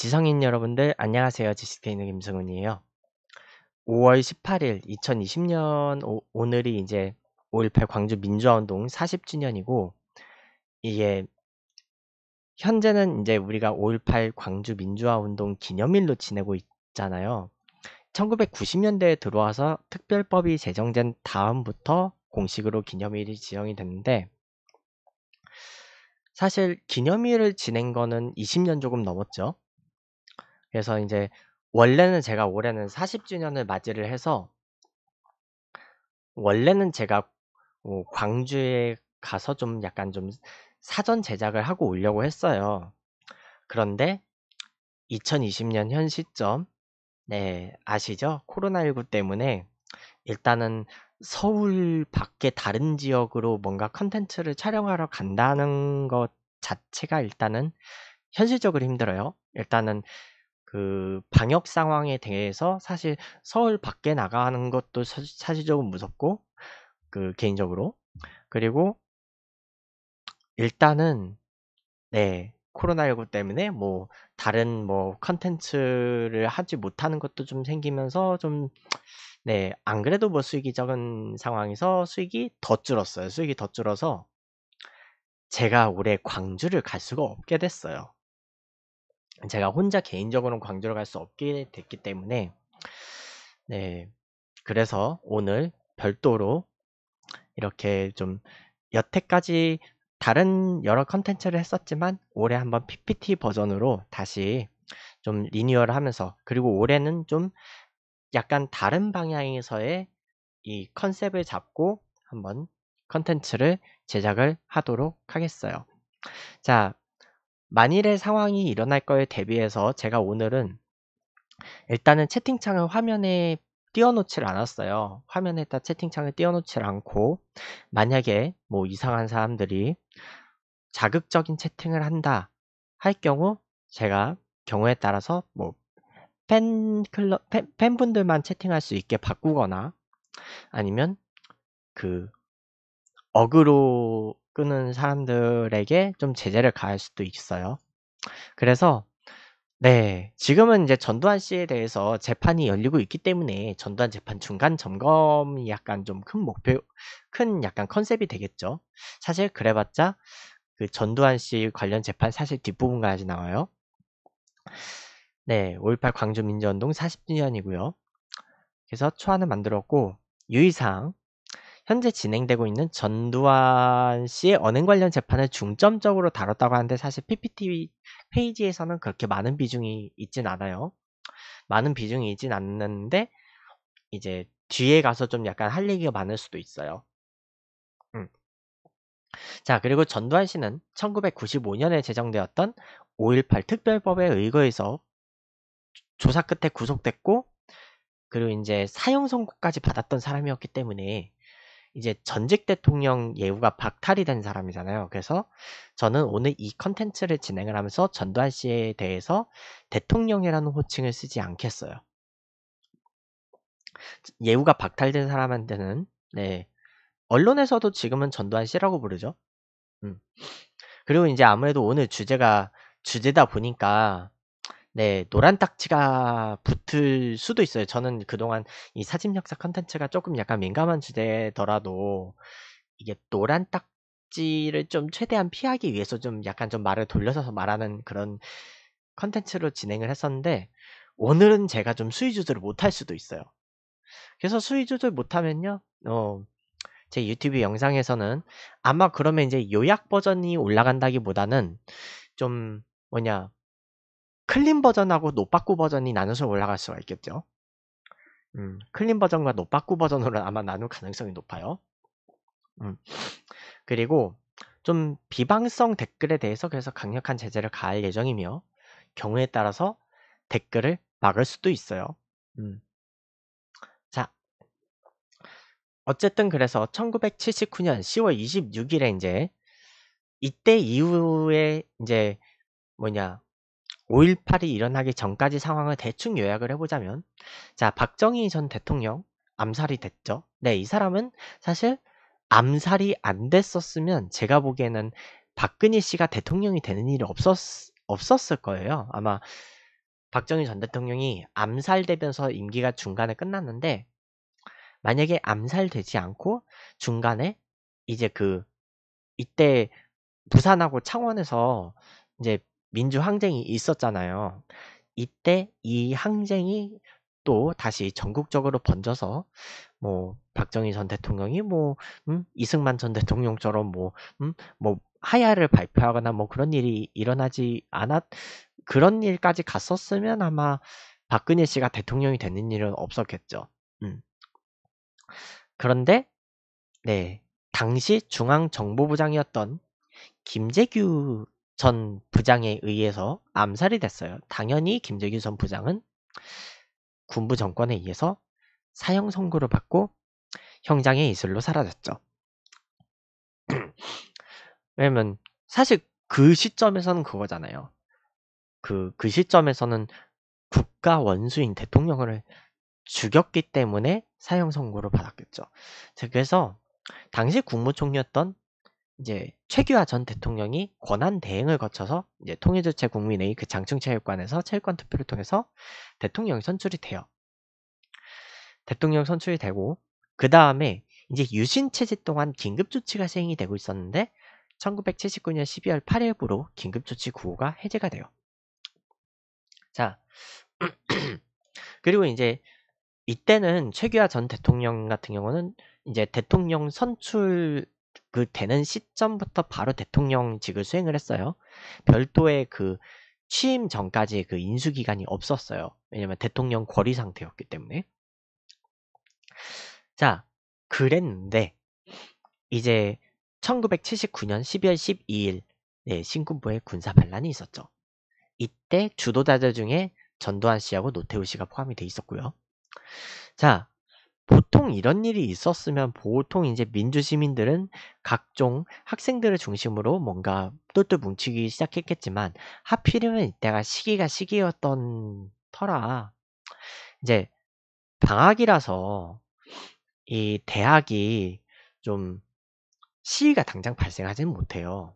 지성인 여러분들 안녕하세요. 지식테이너 김승훈이에요. 5월 18일 2020년 오, 늘이 이제 5.18 광주 민주화운동 40주년이고 이게 현재는 이제 우리가 5.18 광주 민주화운동 기념일로 지내고 있잖아요. 1990년대에 들어와서 특별법이 제정된 다음부터 공식으로 기념일이 지정이 됐는데 사실 기념일을 지낸 거는 20년 조금 넘었죠. 그래서 이제 원래는 제가 올해는 40주년을 맞이를 해서 원래는 제가 어, 광주에 가서 좀 약간 좀 사전 제작을 하고 오려고 했어요. 그런데 2020년 현 시점, 네, 아시죠? 코로나19 때문에 일단은 서울 밖에 다른 지역으로 뭔가 컨텐츠를 촬영하러 간다는 것 자체가 일단은 현실적으로 힘들어요. 일단은 그 방역 상황에 대해서 사실 서울 밖에 나가는 것도 사실적으로 무섭고 그 개인적으로 그리고 일단은 네 코로나19 때문에 뭐 다른 뭐 컨텐츠를 하지 못하는 것도 좀 생기면서 좀네안 그래도 뭐 수익이 적은 상황에서 수익이 더 줄었어요 수익이 더 줄어서 제가 올해 광주를 갈 수가 없게 됐어요 제가 혼자 개인적으로는 광주를 갈수 없게 됐기 때문에 네 그래서 오늘 별도로 이렇게 좀 여태까지 다른 여러 컨텐츠를 했었지만 올해 한번 PPT 버전으로 다시 좀 리뉴얼 하면서 그리고 올해는 좀 약간 다른 방향에서의 이 컨셉을 잡고 한번 컨텐츠를 제작을 하도록 하겠어요. 자, 만일의 상황이 일어날 거에 대비해서 제가 오늘은 일단은 채팅창을 화면에 띄워놓질 않았어요. 화면에다 채팅창을 띄워놓질 않고 만약에 뭐 이상한 사람들이 자극적인 채팅을 한다 할 경우 제가 경우에 따라서 뭐 팬클럽 팬, 팬분들만 채팅할 수 있게 바꾸거나 아니면 그 어그로 끄는 사람들에게 좀 제재를 가할 수도 있어요. 그래서 네, 지금은 이제 전두환 씨에 대해서 재판이 열리고 있기 때문에 전두환 재판 중간 점검이 약간 좀 큰 목표, 큰 약간 컨셉이 되겠죠. 사실 그래봤자 그 전두환 씨 관련 재판 사실 뒷부분까지 나와요. 네, 5.18 광주민주운동 40주년이고요. 그래서 초안을 만들었고 유의사항 현재 진행되고 있는 전두환 씨의 언행 관련 재판을 중점적으로 다뤘다고 하는데 사실 PPT 페이지에서는 그렇게 많은 비중이 있진 않아요. 많은 비중이 있진 않는데 이제 뒤에 가서 좀 약간 할 얘기가 많을 수도 있어요. 음. 자, 그리고 전두환 씨는 1995년에 제정되었던 5.18 특별법에 의거해서 조사 끝에 구속됐고, 그리고 이제 사형 선고까지 받았던 사람이었기 때문에 이제 전직 대통령 예우가 박탈이 된 사람이잖아요. 그래서 저는 오늘 이 컨텐츠를 진행을 하면서 전두환 씨에 대해서 대통령이라는 호칭을 쓰지 않겠어요. 예우가 박탈된 사람한테는 네 언론에서도 지금은 전두환 씨라고 부르죠. 음. 그리고 이제 아무래도 오늘 주제가 주제다 보니까 네, 노란 딱지가 붙을 수도 있어요. 저는 그동안 이 사진 역사 컨텐츠가 조금 약간 민감한 주제더라도 이게 노란 딱지를 좀 최대한 피하기 위해서 좀 약간 좀 말을 돌려서 말하는 그런 컨텐츠로 진행을 했었는데 오늘은 제가 좀 수위 조절을 못 할 수도 있어요. 그래서 수위 조절 못하면요, 어, 제 유튜브 영상에서는 아마 그러면 이제 요약 버전이 올라간다기보다는 좀 뭐냐 클린 버전하고 노빠꾸 버전이 나눠서 올라갈 수가 있겠죠. 음, 클린 버전과 노빠꾸 버전으로 아마 나눌 가능성이 높아요. 음. 그리고 좀 비방성 댓글에 대해서 그래서 강력한 제재를 가할 예정이며 경우에 따라서 댓글을 막을 수도 있어요. 음. 자, 어쨌든 그래서 1979년 10월 26일에 이제 이때 이후에 이제 뭐냐 5.18이 일어나기 전까지 상황을 대충 요약을 해보자면 자 박정희 전 대통령 암살이 됐죠. 네, 이 사람은 사실 암살이 안 됐었으면 제가 보기에는 박근혜 씨가 대통령이 되는 일이 없었, 없었을 거예요. 아마 박정희 전 대통령이 암살되면서 임기가 중간에 끝났는데 만약에 암살되지 않고 중간에 이제 그 이때 부산하고 창원에서 이제 민주 항쟁이 있었잖아요. 이때 이 항쟁이 또 다시 전국적으로 번져서 뭐 박정희 전 대통령이 뭐 음, 이승만 전 대통령처럼 뭐뭐 음, 뭐 하야를 발표하거나 뭐 그런 일이 일어나지 않았 그런 일까지 갔었으면 아마 박근혜 씨가 대통령이 되는 일은 없었겠죠. 음. 그런데 네 당시 중앙정보부장이었던 김재규 전 부장에 의해서 암살이 됐어요. 당연히 김재규 전 부장은 군부 정권에 의해서 사형 선고를 받고 형장의 이슬로 사라졌죠. 왜냐면 사실 그 시점에서는 그거잖아요. 그, 그 시점에서는 국가 원수인 대통령을 죽였기 때문에 사형 선고를 받았겠죠. 그래서 당시 국무총리였던 이제 최규하 전 대통령이 권한 대행을 거쳐서 이제 통일주체국민의그 장충체육관에서 체육관 투표를 통해서 대통령이 선출이 돼요. 대통령 선출이 되고 그 다음에 이제 유신 체제 동안 긴급 조치가 시행이 되고 있었는데 1979년 12월 8일부로 긴급 조치 구호가 해제가 돼요. 자 그리고 이제 이때는 최규하 전 대통령 같은 경우는 이제 대통령 선출 그 되는 시점부터 바로 대통령직을 수행을 했어요. 별도의 그 취임 전까지 그 인수 기간이 없었어요. 왜냐면 대통령 거리 상태였기 때문에. 자, 그랬는데 이제 1979년 12월 12일 네, 신군부의 군사 반란이 있었죠. 이때 주도자들 중에 전두환 씨하고 노태우 씨가 포함이 돼 있었고요. 자, 보통 이런 일이 있었으면 보통 이제 민주 시민들은 각종 학생들을 중심으로 뭔가 똘똘 뭉치기 시작했겠지만 하필이면 이때가 시기가 시기였던 터라 이제 방학이라서 이 대학이 좀 시위가 당장 발생하지는 못해요.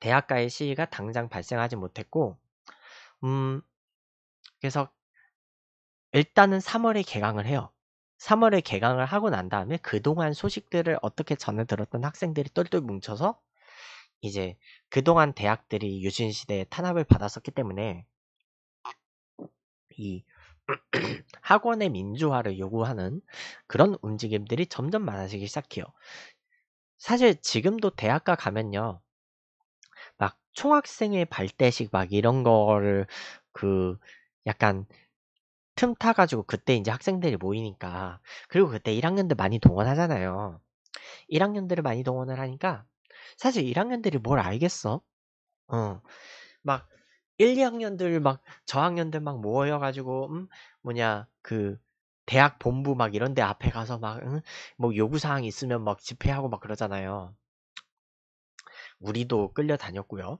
대학가의 시위가 당장 발생하지 못했고, 음, 그래서 일단은 3월에 개강을 해요. 3월에 개강을 하고 난 다음에 그동안 소식들을 어떻게 전해 들었던 학생들이 똘똘 뭉쳐서 이제 그동안 대학들이 유신 시대에 탄압을 받았었기 때문에 이 학원의 민주화를 요구하는 그런 움직임들이 점점 많아지기 시작해요. 사실 지금도 대학가 가면요. 막 총학생회 발대식 막 이런 거를 그 약간 틈 타가지고 그때 이제 학생들이 모이니까 그리고 그때 1학년들 많이 동원하잖아요. 1학년들을 많이 동원을 하니까 사실 1학년들이 뭘 알겠어? 어, 막 1, 2학년들 막 저학년들 막 모여가지고 음 뭐냐 그 대학 본부 막 이런데 앞에 가서 막뭐 응? 뭐 요구 사항 있으면 막 집회하고 막 그러잖아요. 우리도 끌려다녔고요.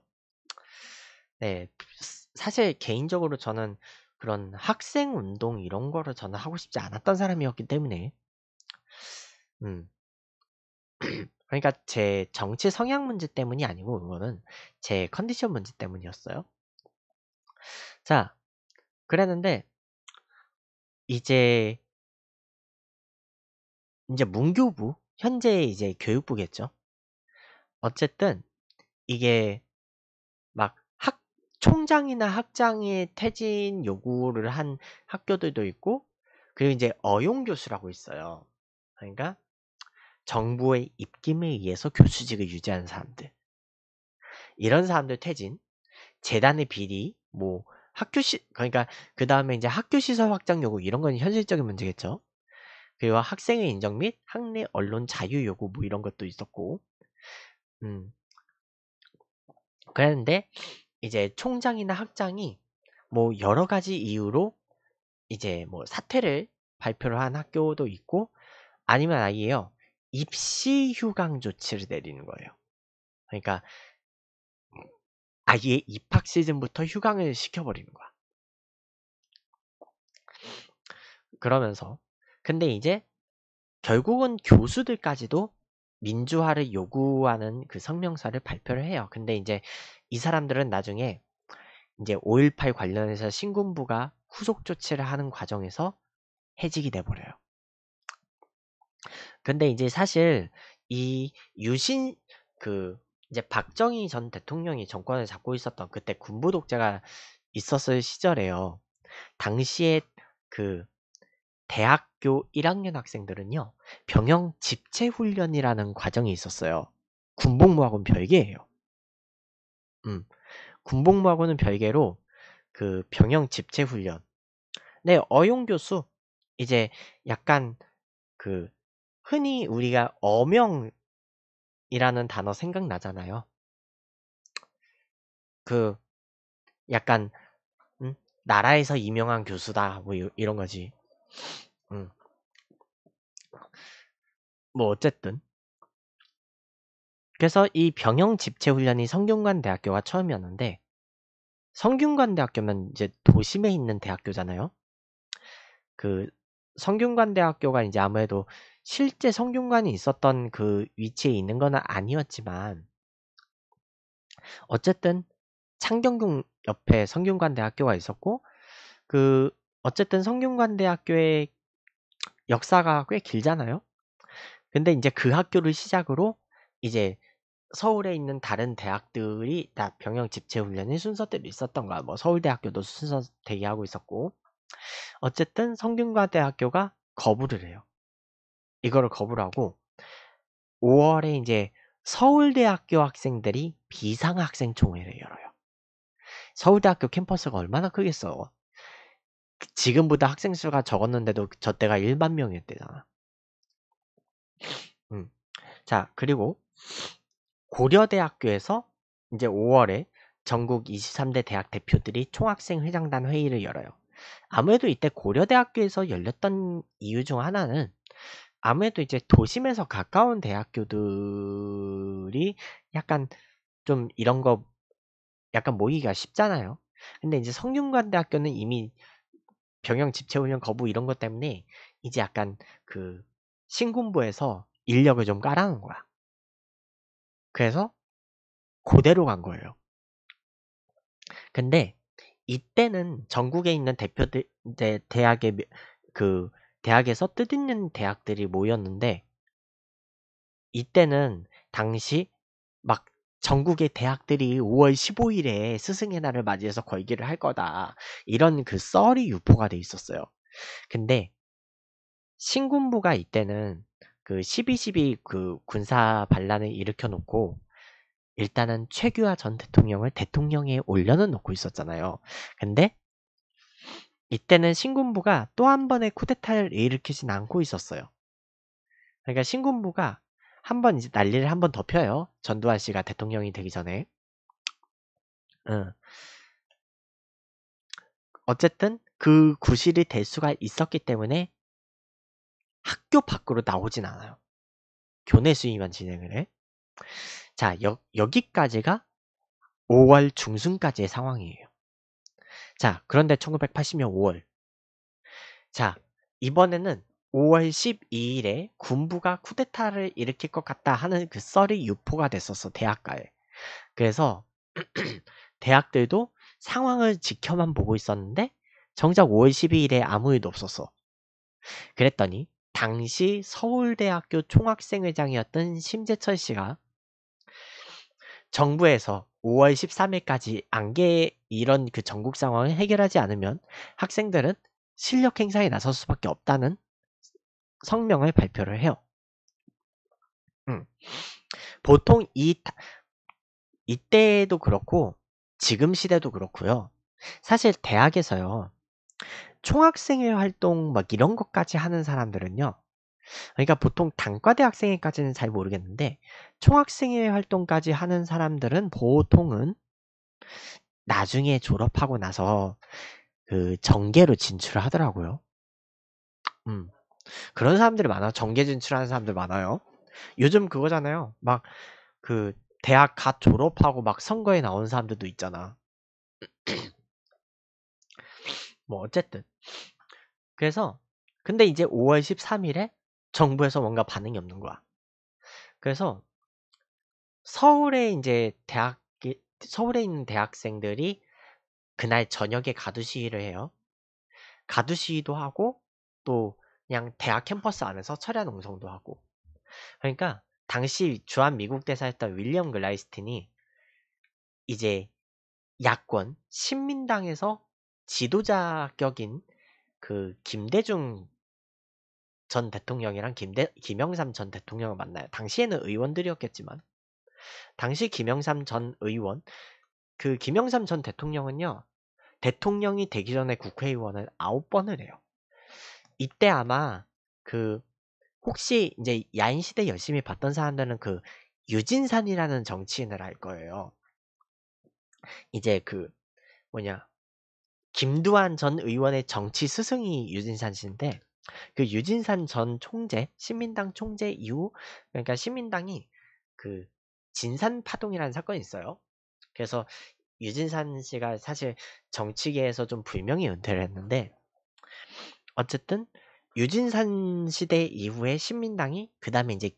네, 사실 개인적으로 저는 그런 학생 운동 이런 거를 저는 하고 싶지 않았던 사람이었기 때문에 음. 그러니까 제 정치 성향 문제 때문이 아니고 이거는 제 컨디션 문제 때문이었어요. 자, 그랬는데 이제 이제 문교부 현재 이제 교육부겠죠. 어쨌든 이게 총장이나 학장의 퇴진 요구를 한 학교들도 있고 그리고 이제 어용 교수라고 있어요. 그러니까 정부의 입김에 의해서 교수직을 유지하는 사람들. 이런 사람들 퇴진, 재단의 비리, 뭐 학교 시 그러니까 그 다음에 이제 학교 시설 확장 요구 이런 건 현실적인 문제겠죠. 그리고 학생의 인정 및 학내 언론 자유 요구 뭐 이런 것도 있었고, 음 그랬는데 이제 총장이나 학장이 뭐 여러 가지 이유로 이제 뭐 사퇴를 발표를 한 학교도 있고 아니면 아예요 입시 휴강 조치를 내리는 거예요. 그러니까 아예 입학 시즌부터 휴강을 시켜버리는 거야. 그러면서 근데 이제 결국은 교수들까지도 민주화를 요구하는 그 성명서를 발표를 해요. 근데 이제 이 사람들은 나중에 이제 5.18 관련해서 신군부가 후속 조치를 하는 과정에서 해직이 돼버려요. 근데 이제 사실 이 유신 그 이제 박정희 전 대통령이 정권을 잡고 있었던 그때 군부 독재가 있었을 시절에요. 당시에 그 대학교 1학년 학생들은요, 병영 집체훈련이라는 과정이 있었어요. 군복무하고는 별개예요. 음, 군복무하고는 별개로 그 병영 집체훈련. 네, 어용 교수. 이제 약간 그 흔히 우리가 어명이라는 단어 생각나잖아요. 그 약간 음? 나라에서 임명한 교수다 뭐 이런 거지. 음. 뭐 어쨌든 그래서 이 병영 집체 훈련이 성균관 대학교가 처음이었는데 성균관 대학교면 이제 도심에 있는 대학교잖아요. 그 성균관 대학교가 이제 아무래도 실제 성균관이 있었던 그 위치에 있는 건 아니었지만 어쨌든 창경궁 옆에 성균관 대학교가 있었고 그 어쨌든 성균관대학교의 역사가 꽤 길잖아요. 근데 이제 그 학교를 시작으로 이제 서울에 있는 다른 대학들이 다 병영 집체 훈련의 순서대로 있었던 거야. 뭐 서울대학교도 순서 대기하고 있었고. 어쨌든 성균관대학교가 거부를 해요. 이거를 거부를 하고 5월에 이제 서울대학교 학생들이 비상학생총회를 열어요. 서울대학교 캠퍼스가 얼마나 크겠어. 지금보다 학생 수가 적었는데도 저 때가 1만 명이었대잖아. 음. 자, 그리고 고려대학교에서 이제 5월에 전국 23대 대학 대표들이 총학생 회장단 회의를 열어요. 아무래도 이때 고려대학교에서 열렸던 이유 중 하나는 아무래도 이제 도심에서 가까운 대학교들이 약간 좀 이런 거 약간 모이기가 쉽잖아요. 근데 이제 성균관대학교는 이미 병영 집체 훈련 거부 이런 것 때문에 이제 약간 그 신군부에서 인력을 좀 깔아놓은 거야. 그래서 고대로 간 거예요. 근데 이때는 전국에 있는 대표들 대학의 그 대학에서 뜻있는 대학들이 모였는데 이때는 당시 막 전국의 대학들이 5월 15일에 스승의 날을 맞이해서 걸기를 할 거다. 이런 그 썰이 유포가 돼 있었어요. 근데 신군부가 이때는 그 12.12그 그 군사 반란을 일으켜 놓고 일단은 최규하 전 대통령을 대통령에 올려는 놓고 있었잖아요. 근데 이때는 신군부가 또 한 번의 쿠데타를 일으키진 않고 있었어요. 그러니까 신군부가 한번 이제 난리를 한 번 더 펴요. 전두환 씨가 대통령이 되기 전에. 응. 어쨌든 그 구실이 될 수가 있었기 때문에 학교 밖으로 나오진 않아요. 교내 수위만 진행을 해. 자, 여, 여기까지가 5월 중순까지의 상황이에요. 자, 그런데 1980년 5월. 자, 이번에는 5월 12일에 군부가 쿠데타를 일으킬 것 같다 하는 그 썰이 유포가 됐었어 대학가에 그래서 대학들도 상황을 지켜만 보고 있었는데 정작 5월 12일에 아무 일도 없었어 그랬더니 당시 서울대학교 총학생회장이었던 심재철 씨가 정부에서 5월 13일까지 안개 이런 그 전국 상황을 해결하지 않으면 학생들은 실력 행사에 나설 수밖에 없다는 성명을 발표를 해요. 음. 보통 이 이때도 그렇고 지금 시대도 그렇고요. 사실 대학에서요. 총학생회 활동 막 이런 것까지 하는 사람들은요. 그러니까 보통 단과대학생회까지는 잘 모르겠는데 총학생회 활동까지 하는 사람들은 보통은 나중에 졸업하고 나서 그 정계로 진출을 하더라고요. 음. 그런 사람들이 많아. 정계 진출하는 사람들 많아요. 요즘 그거잖아요. 막 그 대학 갓 졸업하고 막 선거에 나온 사람들도 있잖아. 뭐 어쨌든 그래서 근데 이제 5월 13일에 정부에서 뭔가 반응이 없는 거야. 그래서 서울에 이제 대학 서울에 있는 대학생들이 그날 저녁에 가두 시위를 해요. 가두 시위도 하고 또 그냥 대학 캠퍼스 안에서 철야 농성도 하고. 그러니까 당시 주한 미국 대사였던 윌리엄 글라이스틴이 이제 야권 신민당에서 지도자격인 그 김대중 전 대통령이랑 김대, 김영삼 전 대통령을 만나요. 당시에는 의원들이었겠지만 당시 김영삼 전 의원 그 김영삼 전 대통령은요 대통령이 되기 전에 국회의원을 9번을 해요. 이때 아마 그 혹시 이제 야인 시대 열심히 봤던 사람들은 그 유진산이라는 정치인을 알 거예요. 이제 그 뭐냐 김두한 전 의원의 정치 스승이 유진산 씨인데 그 유진산 전 총재 시민당 총재 이후 그러니까 시민당이그 진산 파동이라는 사건이 있어요. 그래서 유진산 씨가 사실 정치계에서 좀 불명예 은퇴를 했는데 어쨌든 유진산 시대 이후에 신민당이 그 다음에 이제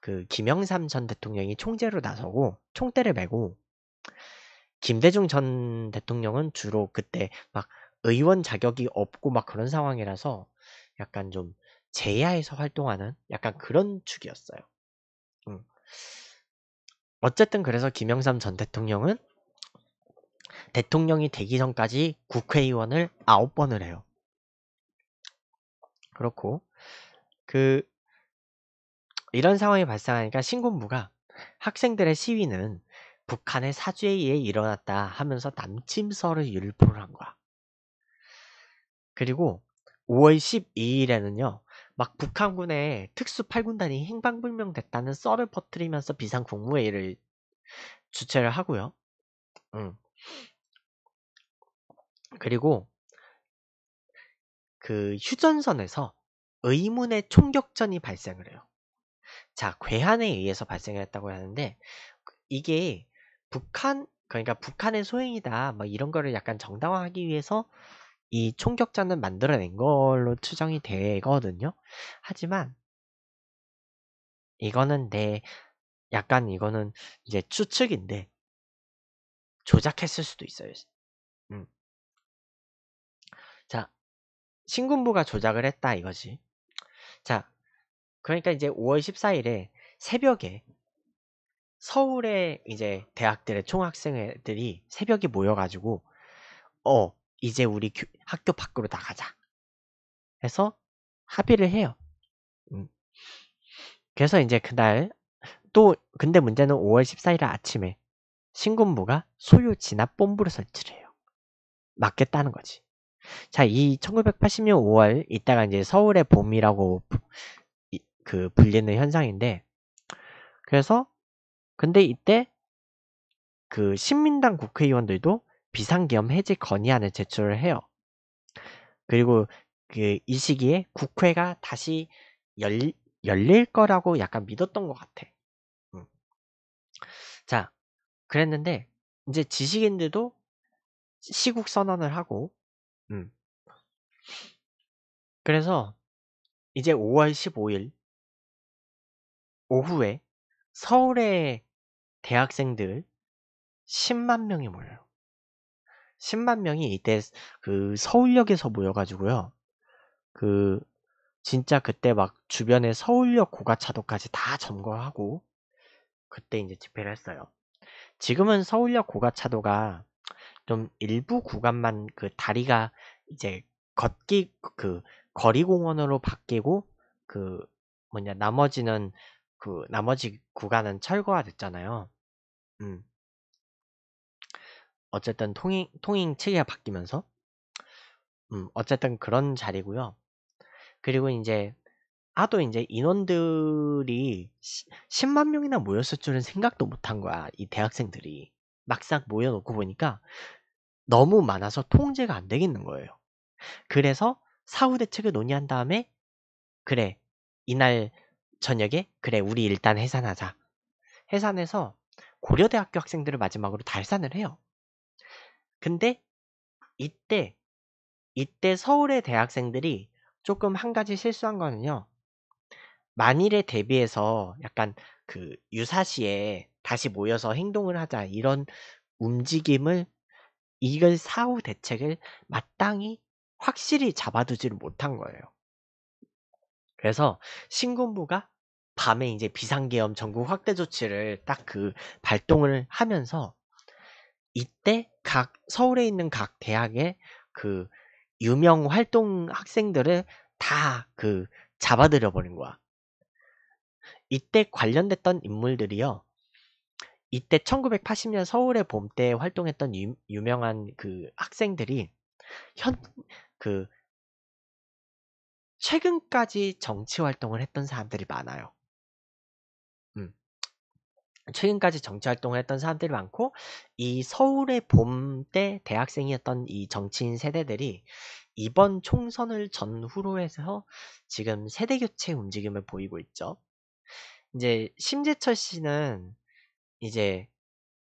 그 김영삼 전 대통령이 총재로 나서고 총대를 메고 김대중 전 대통령은 주로 그때 막 의원 자격이 없고 막 그런 상황이라서 약간 좀 제야에서 활동하는 약간 그런 축이었어요. 음. 어쨌든 그래서 김영삼 전 대통령은 대통령이 되기 전까지 국회의원을 9번을 해요. 그렇고 그 이런 상황이 발생하니까 신군부가 학생들의 시위는 북한의 사주에 의해 일어났다 하면서 남침설을 율포를 한 거야. 그리고 5월 12일에는요. 막 북한군의 특수 8군단이 행방불명됐다는 썰을 퍼뜨리면서 비상국무회의를 주최를 하고요. 음. 그리고 그 휴전선에서 의문의 총격전이 발생을 해요. 자, 괴한에 의해서 발생을 했다고 하는데 그 이게 북한 그러니까 북한의 소행이다 막 뭐 이런 거를 약간 정당화하기 위해서 이 총격전을 만들어낸 걸로 추정이 되거든요. 하지만 이거는 내 약간 이거는 이제 추측인데 조작했을 수도 있어요. 음. 자, 신군부가 조작을 했다 이거지. 자, 그러니까 이제 5월 14일에 새벽에 서울의 이제 대학들의 총학생들이 새벽에 모여가지고 어 이제 우리 교, 학교 밖으로 나가자 해서 합의를 해요. 음. 그래서 이제 그날 또 근데 문제는 5월 14일 아침에 신군부가 소요 진압 본부를 설치를 해요. 맞겠다는 거지. 자, 이 1980년 5월 이따가 이제 서울의 봄이라고 그 불리는 현상인데 그래서 근데 이때 그 신민당 국회의원들도 비상기업 해지 건의안을 제출을 해요. 그리고 그 이 시기에 국회가 다시 열, 열릴 거라고 약간 믿었던 것 같아. 음. 자, 그랬는데 이제 지식인들도 시국 선언을 하고 음. 그래서 이제 5월 15일 오후에 서울의 대학생들 10만 명이 모여요. 10만 명이 이때 그 서울역에서 모여가지고요. 그 진짜 그때 막 주변에 서울역 고가차도까지 다 점거하고 그때 이제 집회를 했어요. 지금은 서울역 고가차도가 좀 일부 구간만 그 다리가 이제 걷기 그 거리 공원으로 바뀌고 그 뭐냐 나머지는 그 나머지 구간은 철거가 됐잖아요. 음. 어쨌든 통행 통행 체계가 바뀌면서 음, 어쨌든 그런 자리고요. 그리고 이제 아도 이제 인원들이 10만 명이나 모였을 줄은 생각도 못한 거야. 이 대학생들이 막상 모여놓고 보니까 너무 많아서 통제가 안 되겠는 거예요. 그래서 사후 대책을 논의한 다음에 그래 이날 저녁에 그래 우리 일단 해산하자. 해산해서 고려대학교 학생들을 마지막으로 달산을 해요. 근데 이때 이때 서울의 대학생들이 조금 한 가지 실수한 거는요. 만일에 대비해서 약간 그 유사시에 다시 모여서 행동을 하자 이런 움직임을 이걸 사후 대책을 마땅히 확실히 잡아두지를 못한 거예요. 그래서 신군부가 밤에 이제 비상계엄 전국 확대 조치를 딱 그 발동을 하면서 이때 각 서울에 있는 각 대학의 그 유명 활동 학생들을 다 그 잡아들여 버린 거야. 이때 관련됐던 인물들이요. 이때 1980년 서울의 봄 때 활동했던 유, 유명한 그 학생들이 현, 그, 최근까지 정치 활동을 했던 사람들이 많아요. 음. 최근까지 정치 활동을 했던 사람들이 많고, 이 서울의 봄 때 대학생이었던 이 정치인 세대들이 이번 총선을 전후로 해서 지금 세대교체 움직임을 보이고 있죠. 이제 심재철 씨는 이제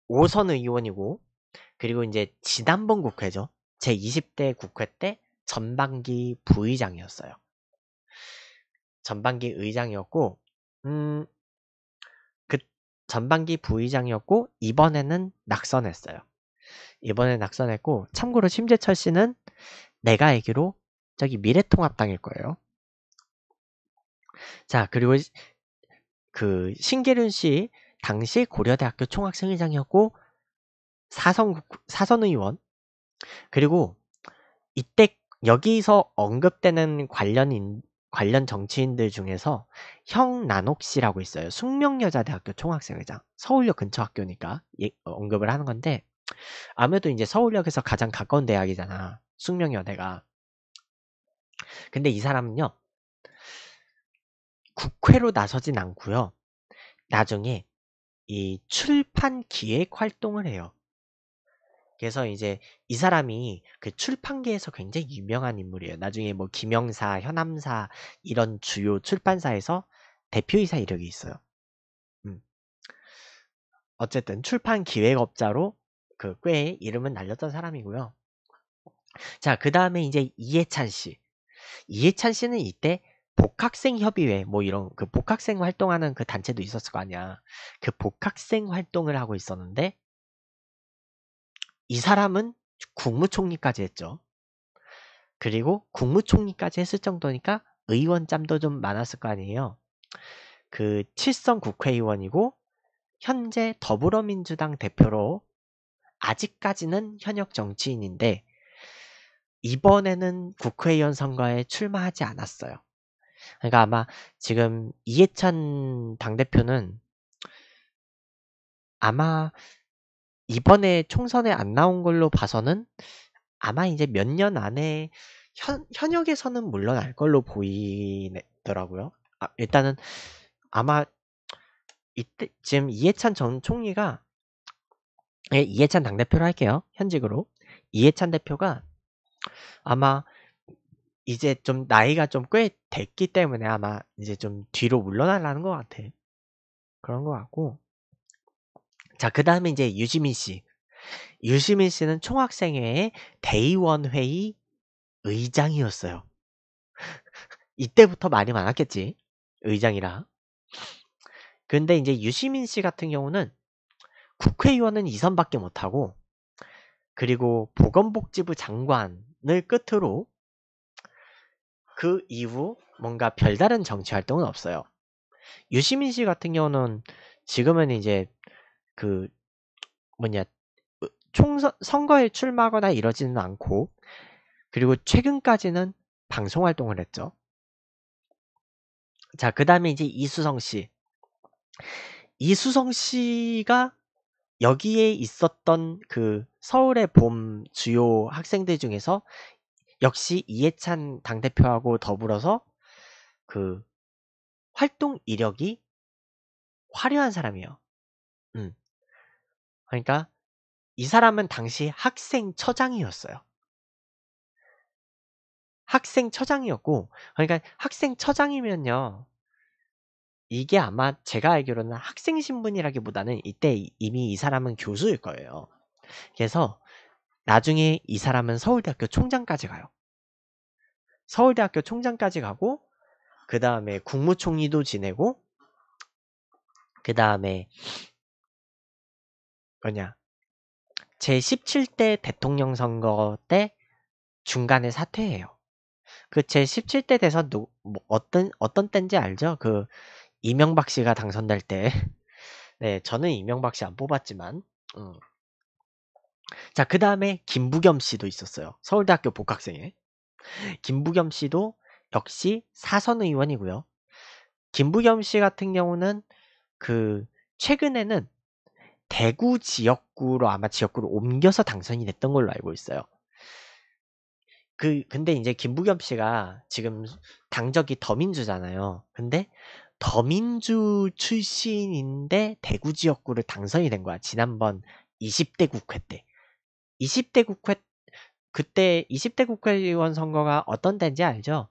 오선 의원이고 그리고 이제 지난번 국회죠. 제 20대 국회 때 전반기 부의장이었어요. 전반기 의장이었고 음, 그 전반기 부의장이었고 이번에는 낙선했어요. 이번에 낙선했고 참고로 심재철 씨는 내가 알기로 저기 미래통합당일 거예요. 자 그리고 그 신계륜 씨 당시 고려대학교 총학생회장이었고 사선 사선 의원 그리고 이때 여기서 언급되는 관련 인, 관련 정치인들 중에서 형난옥 씨라고 있어요. 숙명여자대학교 총학생회장. 서울역 근처 학교니까 예, 언급을 하는 건데 아무래도 이제 서울역에서 가장 가까운 대학이잖아. 숙명여대가. 근데 이 사람은요. 국회로 나서진 않고요. 나중에 이 출판 기획 활동을 해요. 그래서 이제 이 사람이 그 출판계에서 굉장히 유명한 인물이에요. 나중에 뭐 김영사, 현암사 이런 주요 출판사에서 대표이사 이력이 있어요. 음. 어쨌든 출판 기획업자로 그 꽤 이름은 날렸던 사람이고요. 자, 그 다음에 이제 이해찬 씨. 이해찬 씨는 이때 복학생 협의회 뭐 이런 그 복학생 활동하는 그 단체도 있었을 거 아니야. 그 복학생 활동을 하고 있었는데 이 사람은 국무총리까지 했죠. 그리고 국무총리까지 했을 정도니까 의원 짬도 좀 많았을 거 아니에요. 그 칠성 국회의원이고 현재 더불어민주당 대표로 아직까지는 현역 정치인인데 이번에는 국회의원 선거에 출마하지 않았어요. 그러니까 아마 지금 이해찬 당대표는 아마 이번에 총선에 안 나온 걸로 봐서는 아마 이제 몇 년 안에 현, 현역에서는 물러날 걸로 보이더라고요. 아, 일단은 아마 이때 지금 이해찬 전 총리가 예, 이해찬 당대표로 할게요. 현직으로 이해찬 대표가 아마 이제 좀 나이가 좀 꽤 됐기 때문에 아마 이제 좀 뒤로 물러나라는것 같아. 그런 것 같고. 자, 그 다음에 이제 유시민 씨. 유시민 씨는 총학생회의 대의원 회의 의장이었어요. 이때부터 말이 많았겠지. 의장이라. 근데 이제 유시민 씨 같은 경우는 국회의원은 이선밖에 못하고, 그리고 보건복지부 장관을 끝으로 그 이후 뭔가 별다른 정치 활동은 없어요. 유시민 씨 같은 경우는 지금은 이제 그 뭐냐 총선 선거에 출마하거나 이러지는 않고 그리고 최근까지는 방송 활동을 했죠. 자, 그다음에 이제 이수성 씨. 이수성 씨가 여기에 있었던 그 서울의 봄 주요 학생들 중에서 역시 이해찬 당대표하고 더불어서 그 활동 이력이 화려한 사람이에요. 음. 그러니까 이 사람은 당시 학생 처장이었어요. 학생 처장이었고, 그러니까 학생 처장이면요. 이게 아마 제가 알기로는 학생 신분이라기보다는 이때 이미 이 사람은 교수일 거예요. 그래서 나중에 이 사람은 서울대학교 총장까지 가요. 서울대학교 총장까지 가고 그 다음에 국무총리도 지내고 그 다음에 뭐냐 제17대 대통령 선거 때 중간에 사퇴해요. 그 제17대 대선 누, 뭐 어떤 어떤 때인지 알죠? 그 이명박 씨가 당선될 때. 네, 저는 이명박 씨 안 뽑았지만. 음. 자, 그 다음에 김부겸 씨도 있었어요. 서울대학교 복학생에. 김부겸 씨도 역시 사선 의원이고요. 김부겸 씨 같은 경우는 그 최근에는 대구 지역구로 아마 지역구로 옮겨서 당선이 됐던 걸로 알고 있어요. 그 근데 이제 김부겸 씨가 지금 당적이 더민주잖아요. 근데 더민주 출신인데 대구 지역구를 당선이 된 거야. 지난번 20대 국회 때. 20대 국회 그때 20대 국회의원 선거가 어떤 때인지 알죠?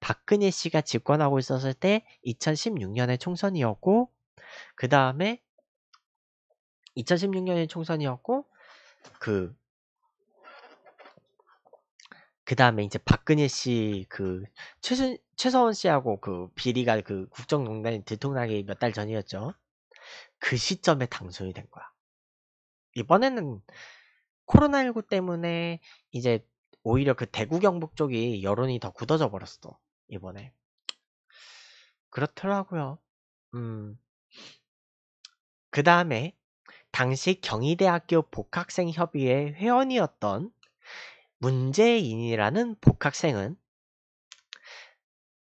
박근혜 씨가 집권하고 있었을 때 2016년에 총선이었고 그 다음에 2016년에 총선이었고 그 그다음에 이제 박근혜 씨 그 최순 최서원 씨하고 그 비리가 그 국정농단이 들통나기 몇 달 전이었죠. 그 시점에 당선이 된 거야. 이번에는 코로나19 때문에 이제 오히려 그 대구 경북 쪽이 여론이 더 굳어져 버렸어 이번에 그렇더라고요. 음. 그 다음에 당시 경희대학교 복학생협의회 회원이었던 문재인이라는 복학생은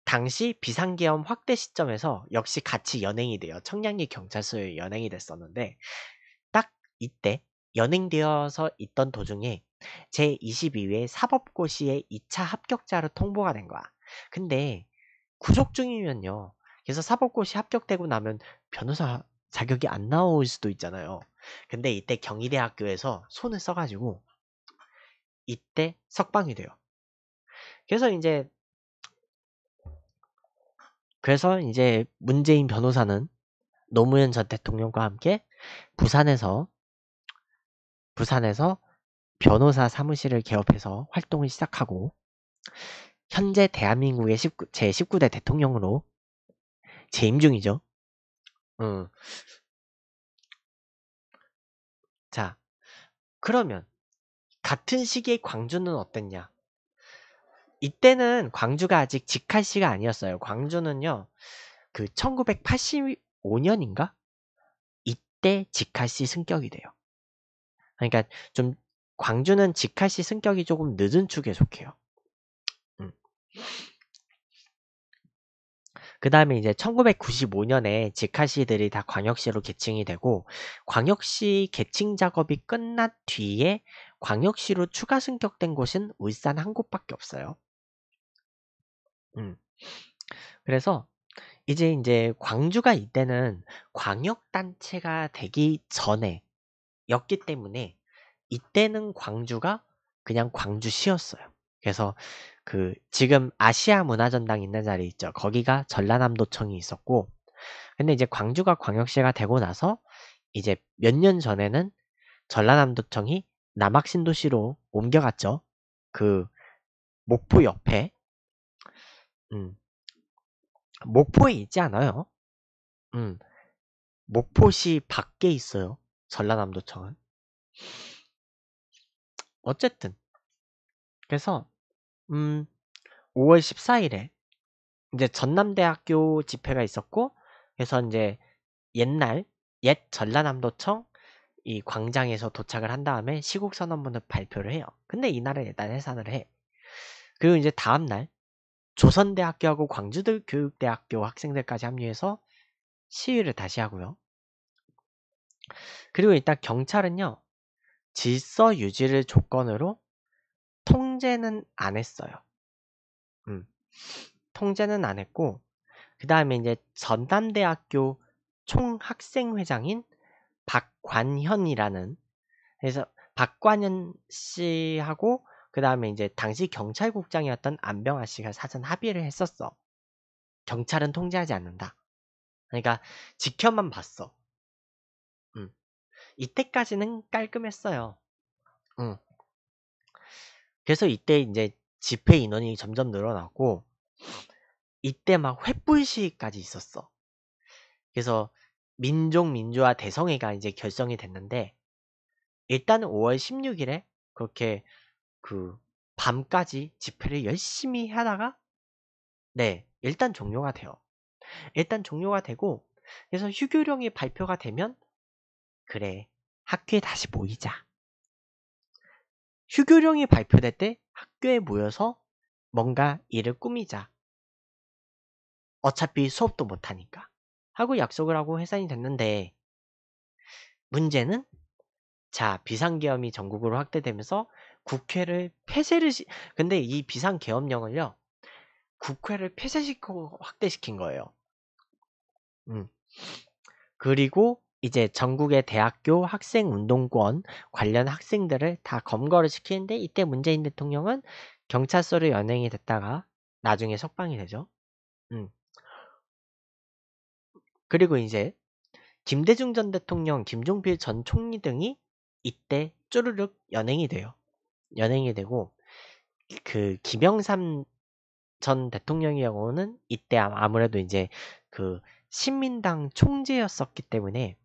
당시 비상계엄 확대 시점에서 역시 같이 연행이 되어 청량리 경찰서에 연행이 됐었는데 딱 이때 연행되어서 있던 도중에 제22회 사법고시의 2차 합격자로 통보가 된 거야. 근데 구속 중이면요. 그래서 사법고시 합격되고 나면 변호사 자격이 안 나올 수도 있잖아요. 근데 이때 경희대학교에서 손을 써가지고 이때 석방이 돼요. 그래서 이제 그래서 이제 문재인 변호사는 노무현 전 대통령과 함께 부산에서 부산에서 변호사 사무실을 개업해서 활동을 시작하고 현재 대한민국의 19, 제19대 대통령으로 재임 중이죠. 음. 자, 그러면 같은 시기에 광주는 어땠냐? 이때는 광주가 아직 직할시가 아니었어요. 광주는요, 그 1985년인가? 이때 직할시 승격이 돼요. 그러니까 좀 광주는 직할시 승격이 조금 늦은 축에 속해요. 음. 그 다음에 이제 1995년에 직하시들이다 광역시로 계층이 되고 광역시 계층 작업이 끝난 뒤에 광역시로 추가 승격된 곳은 울산 한 곳밖에 없어요. 음. 그래서 이제 이제 광주가 이때는 광역단체가 되기 전에 였기 때문에 이때는 광주가 그냥 광주시였어요. 그래서 그 지금 아시아 문화전당 있는 자리 있죠. 거기가 전라남도청이 있었고 근데 이제 광주가 광역시가 되고 나서 이제 몇 년 전에는 전라남도청이 남학신도시로 옮겨갔죠. 그 목포 옆에 음. 목포에 있지 않아요. 음. 목포시 밖에 있어요. 전라남도청은 어쨌든 그래서 음 5월 14일에 이제 전남대학교 집회가 있었고 그래서 이제 옛날 옛 전라남도청 이 광장에서 도착을 한 다음에 시국 선언문을 발표를 해요. 근데 이날은 일단 해산을 해. 그리고 이제 다음 날 조선대학교하고 광주교육대학교 학생들까지 합류해서 시위를 다시 하고요. 그리고 일단 경찰은요, 질서 유지를 조건으로 통제는 안 했어요. 음, 통제는 안 했고, 그 다음에 이제 전담대학교 총학생회장인 박관현이라는, 그래서 박관현 씨하고, 그 다음에 이제 당시 경찰국장이었던 안병아 씨가 사전 합의를 했었어. 경찰은 통제하지 않는다. 그러니까 지켜만 봤어. 이때까지는 깔끔했어요. 음. 그래서 이때 이제 집회 인원이 점점 늘어났고 이때 막 횃불 시위까지 있었어. 그래서 민족 민주화 대성회가 이제 결성이 됐는데 일단 5월 16일에 그렇게 그 밤까지 집회를 열심히 하다가 네 일단 종료가 돼요. 일단 종료가 되고 그래서 휴교령이 발표가 되면 그래, 학교에 다시 모이자. 휴교령이 발표될 때 학교에 모여서 뭔가 일을 꾸미자. 어차피 수업도 못하니까. 하고 약속을 하고 해산이 됐는데, 문제는, 자, 비상계엄이 전국으로 확대되면서 국회를 폐쇄를, 시, 근데 이 비상계엄령을요, 국회를 폐쇄시키고 확대시킨 거예요. 음. 그리고 이제 전국의 대학교 학생운동권 관련 학생들을 다 검거를 시키는데 이때 문재인 대통령은 경찰서로 연행이 됐다가 나중에 석방이 되죠. 음. 그리고 이제 김대중 전 대통령, 김종필 전 총리 등이 이때 쪼르륵 연행이 돼요. 연행이 되고 그 김영삼 전 대통령의 경우는 이때 아무래도 이제 그 신민당 총재였었기 때문에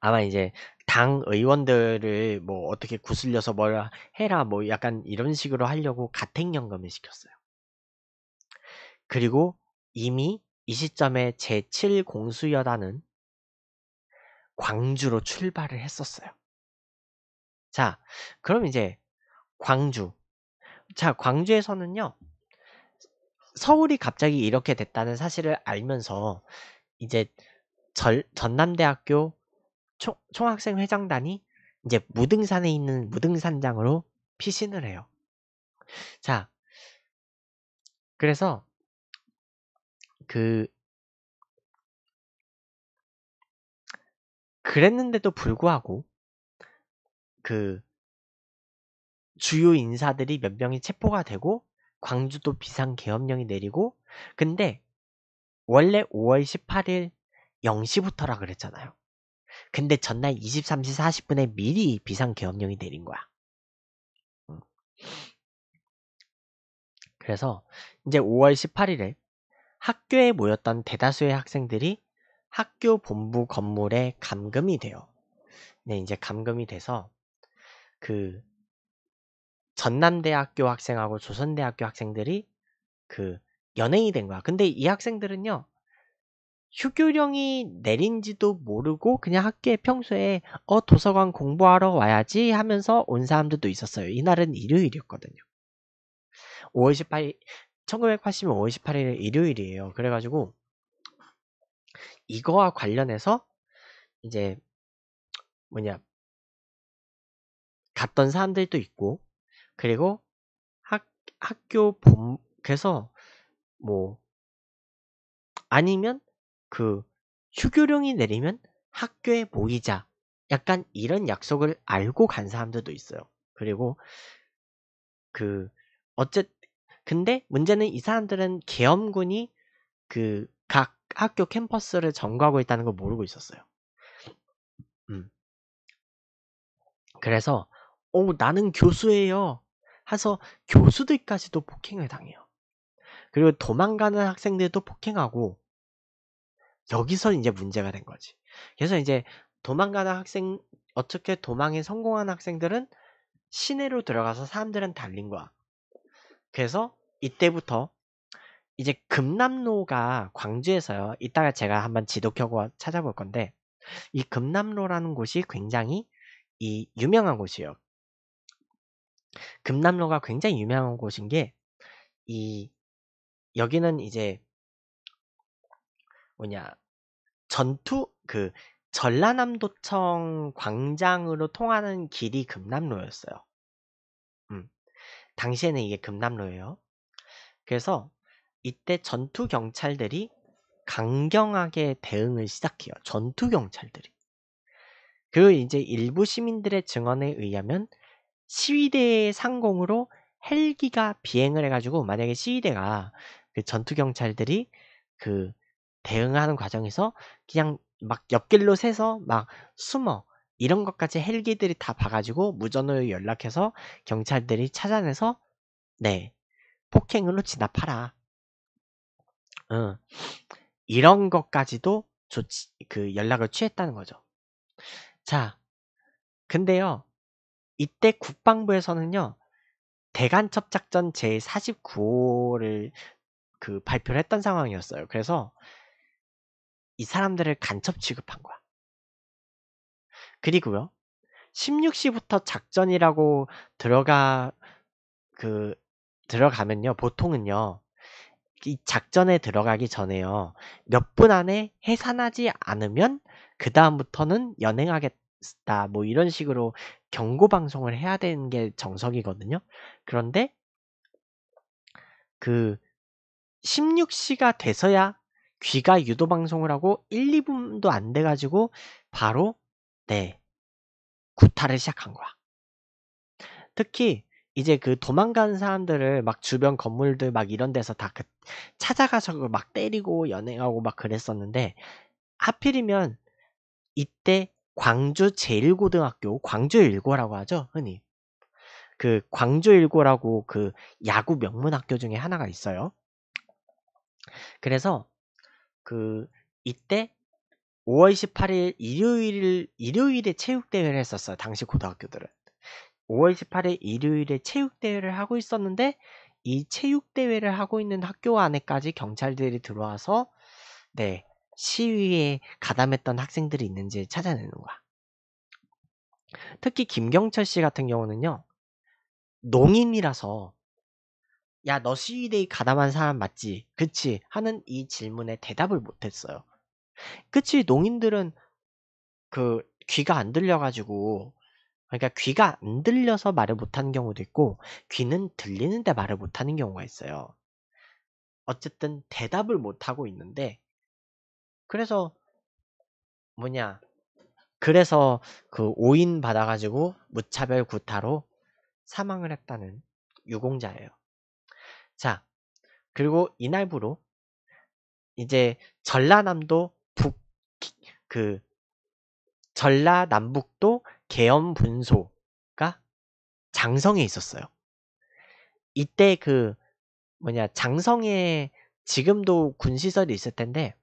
아마 이제 당 의원들을 뭐 어떻게 구슬려서 뭘 해라 뭐 약간 이런 식으로 하려고 가택연금을 시켰어요. 그리고 이미 이 시점에 제7공수여단은 광주로 출발을 했었어요. 자, 그럼 이제 광주. 자, 광주에서는요, 서울이 갑자기 이렇게 됐다는 사실을 알면서 이제 절, 전남대학교 총, 총학생 회장단이 이제 무등산에 있는 무등산장으로 피신을 해요. 자, 그래서 그 그랬는데도 불구하고 그 주요 인사들이 몇 명이 체포가 되고 광주도 비상계엄령이 내리고 근데 원래 5월 18일 0시부터라 그랬잖아요. 근데 전날 23시 40분에 미리 비상계엄령이 내린 거야. 그래서 이제 5월 18일에 학교에 모였던 대다수의 학생들이 학교 본부 건물에 감금이 돼요. 네, 이제 감금이 돼서 그 전남대학교 학생하고 조선대학교 학생들이 그 연행이 된 거야. 근데 이 학생들은요, 휴교령이 내린지도 모르고 그냥 학교에 평소에 어 도서관 공부하러 와야지 하면서 온 사람들도 있었어요. 이날은 일요일이었거든요. 5월 18일 1980년 5월 18일 일요일이에요. 그래가지고 이거와 관련해서 이제 뭐냐 갔던 사람들도 있고 그리고 학, 학교 본 그래서 뭐 아니면 그 휴교령이 내리면 학교에 모이자 약간 이런 약속을 알고 간 사람들도 있어요. 그리고 그 어쨌 근데 문제는 이 사람들은 계엄군이 그 각 학교 캠퍼스를 점거하고 있다는 걸 모르고 있었어요. 음. 그래서 오 어, 나는 교수예요. 해서 교수들까지도 폭행을 당해요. 그리고 도망가는 학생들도 폭행하고 여기서 이제 문제가 된 거지. 그래서 이제 도망가는 학생, 어떻게 도망에 성공한 학생들은 시내로 들어가서 사람들은 달린 거야. 그래서 이때부터 이제 금남로가 광주에서요. 이따가 제가 한번 지도 켜고 찾아볼 건데 이 금남로라는 곳이 굉장히 이 유명한 곳이에요. 금남로가 굉장히 유명한 곳인 게 이 여기는 이제 뭐냐 전투 그 전라남도청 광장으로 통하는 길이 금남로였어요. 음. 당시에는 이게 금남로예요. 그래서 이때 전투 경찰들이 강경하게 대응을 시작해요. 전투 경찰들이. 그리고 이제 일부 시민들의 증언에 의하면 시위대의 상공으로 헬기가 비행을 해가지고 만약에 시위대가 그 전투 경찰들이 그 대응하는 과정에서 그냥 막 옆길로 새서 막 숨어 이런 것까지 헬기들이 다 봐가지고 무전으로 연락해서 경찰들이 찾아내서 네 폭행으로 진압하라. 응. 이런 것까지도 조치 그 연락을 취했다는 거죠. 자, 근데요 이때 국방부에서는요 대간첩 작전 제 49호를 그 발표를 했던 상황이었어요. 그래서 이 사람들을 간첩 취급한 거야. 그리고요. 16시부터 작전이라고 들어가 그 들어가면요. 보통은요. 이 작전에 들어가기 전에요. 몇 분 안에 해산하지 않으면 그 다음부터는 연행하겠다. 뭐 이런 식으로 경고 방송을 해야 되는 게 정석이거든요. 그런데 그 16시가 돼서야 귀가 유도 방송을 하고 1, 2분도 안 돼가지고 바로 네 구타를 시작한 거야. 특히 이제 그 도망간 사람들을 막 주변 건물들 막 이런 데서 다그 찾아가서 막 때리고 연행하고 막 그랬었는데 하필이면 이때 광주 제1고등학교 광주 일고라고 하죠 흔히 그 광주 일고라고 그 야구 명문 학교 중에 하나가 있어요. 그래서 그 이때 5월 18일 일요일 일요일에 체육 대회를 했었어요. 당시 고등학교들은 5월 18일 일요일에 체육 대회를 하고 있었는데 이 체육 대회를 하고 있는 학교 안에까지 경찰들이 들어와서 네 시위에 가담했던 학생들이 있는지 찾아내는 거야. 특히 김경철 씨 같은 경우는요 농인이라서 야, 너시위데이 가담한 사람 맞지? 그치? 하는 이 질문에 대답을 못했어요. 그치, 농인들은 그 귀가 안 들려가지고, 그러니까 귀가 안 들려서 말을 못하는 경우도 있고, 귀는 들리는데 말을 못하는 경우가 있어요. 어쨌든 대답을 못하고 있는데, 그래서, 뭐냐, 그래서 그오인 받아가지고 무차별 구타로 사망을 했다는 유공자예요. 자, 그리고 이날부로 이제 전라남도 북, 그, 전라남북도 개엄 분소가 장성에 있었어요. 이때 그, 뭐냐, 장성에 지금도 군시설이 있을 텐데,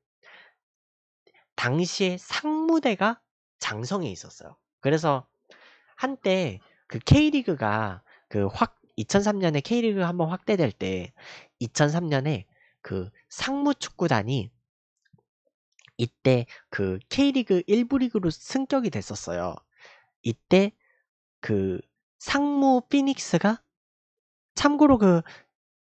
당시에 상무대가 장성에 있었어요. 그래서 한때 그 K리그가 그 확, 2003년에 K리그 한번 확대될 때 2003년에 그 상무축구단이 이때 그 K리그 1부 리그로 승격이 됐었어요. 이때 그 상무 피닉스가 참고로 그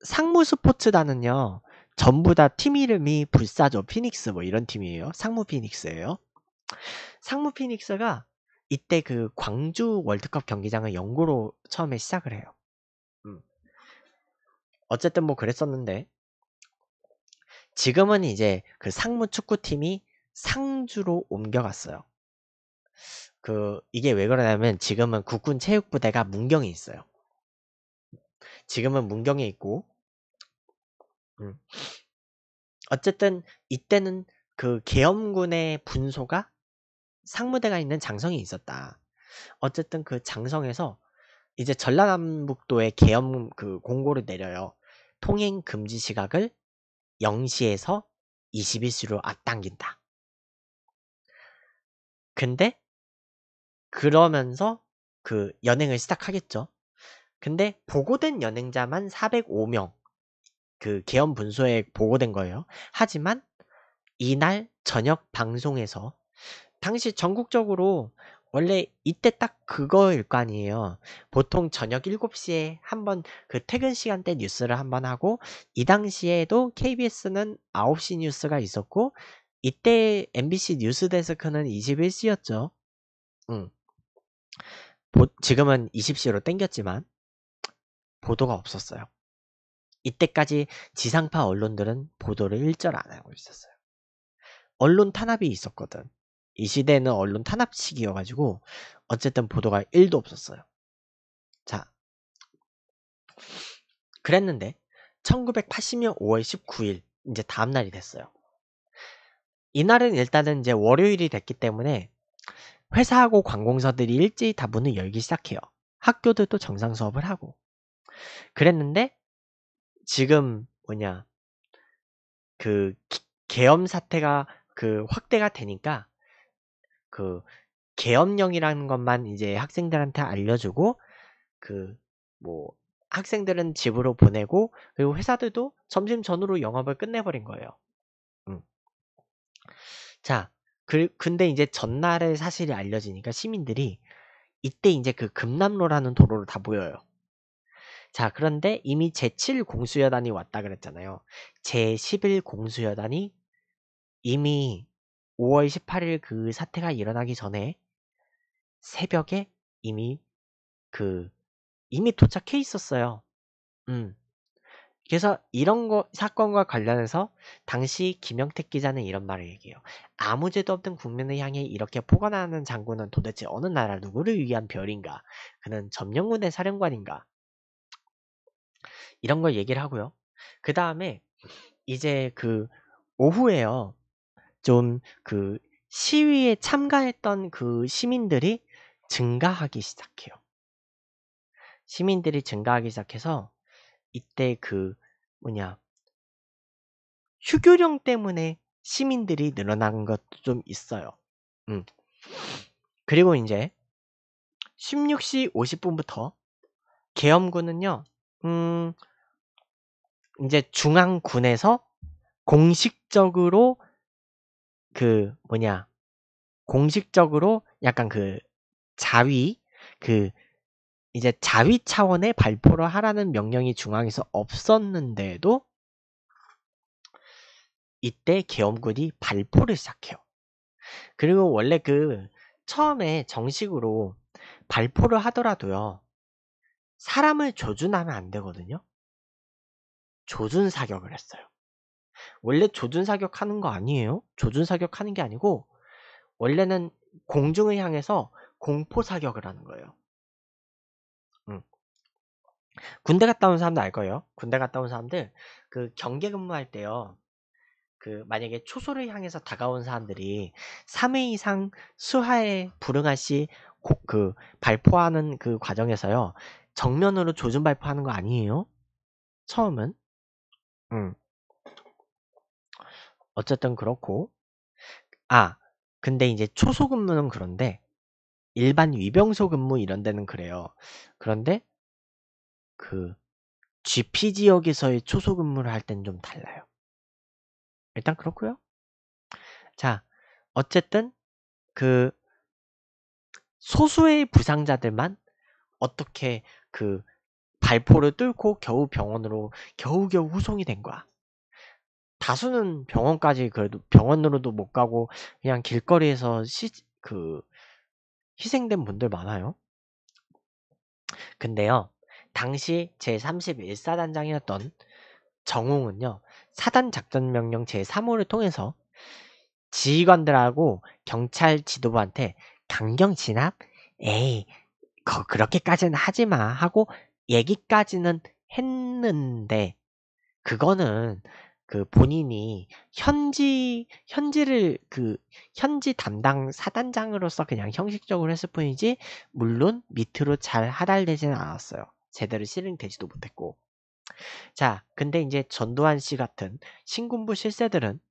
상무 스포츠단은요. 전부 다 팀 이름이 불사조 피닉스 뭐 이런 팀이에요. 상무 피닉스예요. 상무 피닉스가 이때 그 광주 월드컵 경기장을 연고로 처음에 시작을 해요. 어쨌든 뭐 그랬었는데 지금은 이제 그 상무 축구팀이 상주로 옮겨갔어요. 그 이게 왜 그러냐면 지금은 국군 체육부대가 문경에 있어요. 지금은 문경에 있고 음. 어쨌든 이때는 그 계엄군의 분소가 상무대가 있는 장성이 있었다. 어쨌든 그 장성에서 이제 전라남북도에 계엄 그 공고를 내려요. 통행 금지 시각을 0시에서 21시로 앞당긴다. 근데 그러면서 그 연행을 시작하겠죠. 근데 보고된 연행자만 405명 그 개헌 분소에 보고된 거예요. 하지만 이날 저녁 방송에서 당시 전국적으로 원래 이때 딱 그거일 거 아니에요. 보통 저녁 7시에 한번 그 퇴근 시간 대 뉴스를 한번 하고 이 당시에도 KBS는 9시 뉴스가 있었고 이때 MBC 뉴스 데스크는 21시였죠. 응. 보, 지금은 20시로 땡겼지만 보도가 없었어요. 이때까지 지상파 언론들은 보도를 일절 안 하고 있었어요. 언론 탄압이 있었거든. 이 시대는 언론 탄압 시기여가지고 어쨌든 보도가 1도 없었어요. 자, 그랬는데 1980년 5월 19일 이제 다음 날이 됐어요. 이날은 일단은 이제 월요일이 됐기 때문에 회사하고 관공서들이 일찍히다 문을 열기 시작해요. 학교들도 정상 수업을 하고 그랬는데 지금 뭐냐 그개엄 사태가 그 확대가 되니까 그 개업령이라는 것만 이제 학생들한테 알려주고 그 뭐 학생들은 집으로 보내고 그리고 회사들도 점심 전으로 영업을 끝내버린 거예요. 음. 자, 그, 근데 이제 전날에 사실이 알려지니까 시민들이 이때 이제 그 금남로라는 도로를다보여요 자, 그런데 이미 제7 공수여단이 왔다 그랬잖아요. 제11 공수여단이 이미 5월 18일 그 사태가 일어나기 전에 새벽에 이미 그 이미 도착해 있었어요. 음. 그래서 이런 거 사건과 관련해서 당시 김영택 기자는 이런 말을 얘기해요. 아무 죄도 없던 국민을 향해 이렇게 포괄하는 장군은 도대체 어느 나라 누구를 위한 별인가? 그는 점령군의 사령관인가? 이런 걸 얘기를 하고요. 그 다음에 이제 그 오후에요. 좀그 시위에 참가했던 그 시민들이 증가하기 시작해요. 시민들이 증가하기 시작해서 이때 그 뭐냐 휴교령 때문에 시민들이 늘어난 것도 좀 있어요. 음. 그리고 이제 16시 50분부터 계엄군은요. 음, 이제 중앙군에서 공식적으로 그 뭐냐 공식적으로 약간 그 자위 그 이제 자위 차원의 발포를 하라는 명령이 중앙에서 없었는데도 이때 계엄군이 발포를 시작해요. 그리고 원래 그 처음에 정식으로 발포를 하더라도요. 사람을 조준하면 안 되거든요. 조준 사격을 했어요. 원래 조준 사격하는 거 아니에요? 조준 사격하는 게 아니고 원래는 공중을 향해서 공포 사격을 하는 거예요. 군대 갔다 온 사람들 알 거예요. 군대 갔다 온 사람들 그 경계 근무할 때요. 그 만약에 초소를 향해서 다가온 사람들이 3회 이상 수하에 불응할 시그 발포하는 그 과정에서요 정면으로 조준 발포하는 거 아니에요? 처음은 음. 어쨌든 그렇고 아 근데 이제 초소 근무는 그런데 일반 위병소 근무 이런 데는 그래요. 그런데 그 GP 지역에서의 초소 근무를 할 땐 좀 달라요. 일단 그렇고요. 자, 어쨌든 그 소수의 부상자들만 어떻게 그 발포를 뚫고 겨우 병원으로 겨우겨우 후송이 된 거야. 다수는 병원까지 그래도 병원으로도 못 가고 그냥 길거리에서 시, 그 희생된 분들 많아요. 근데요. 당시 제31사단장이었던 정웅은요. 사단 작전 명령 제3호를 통해서 지휘관들하고 경찰 지도부한테 강경 진압? 에이, 거, 그렇게까지는 하지 마. 하고 얘기까지는 했는데, 그거는 그 본인이 현지 현지를 그 현지 담당 사단장으로서 그냥 형식적으로 했을 뿐이지 물론 밑으로 잘 하달되지는 않았어요. 제대로 실행되지도 못했고. 자, 근데 이제 전두환 씨 같은 신군부 실세들은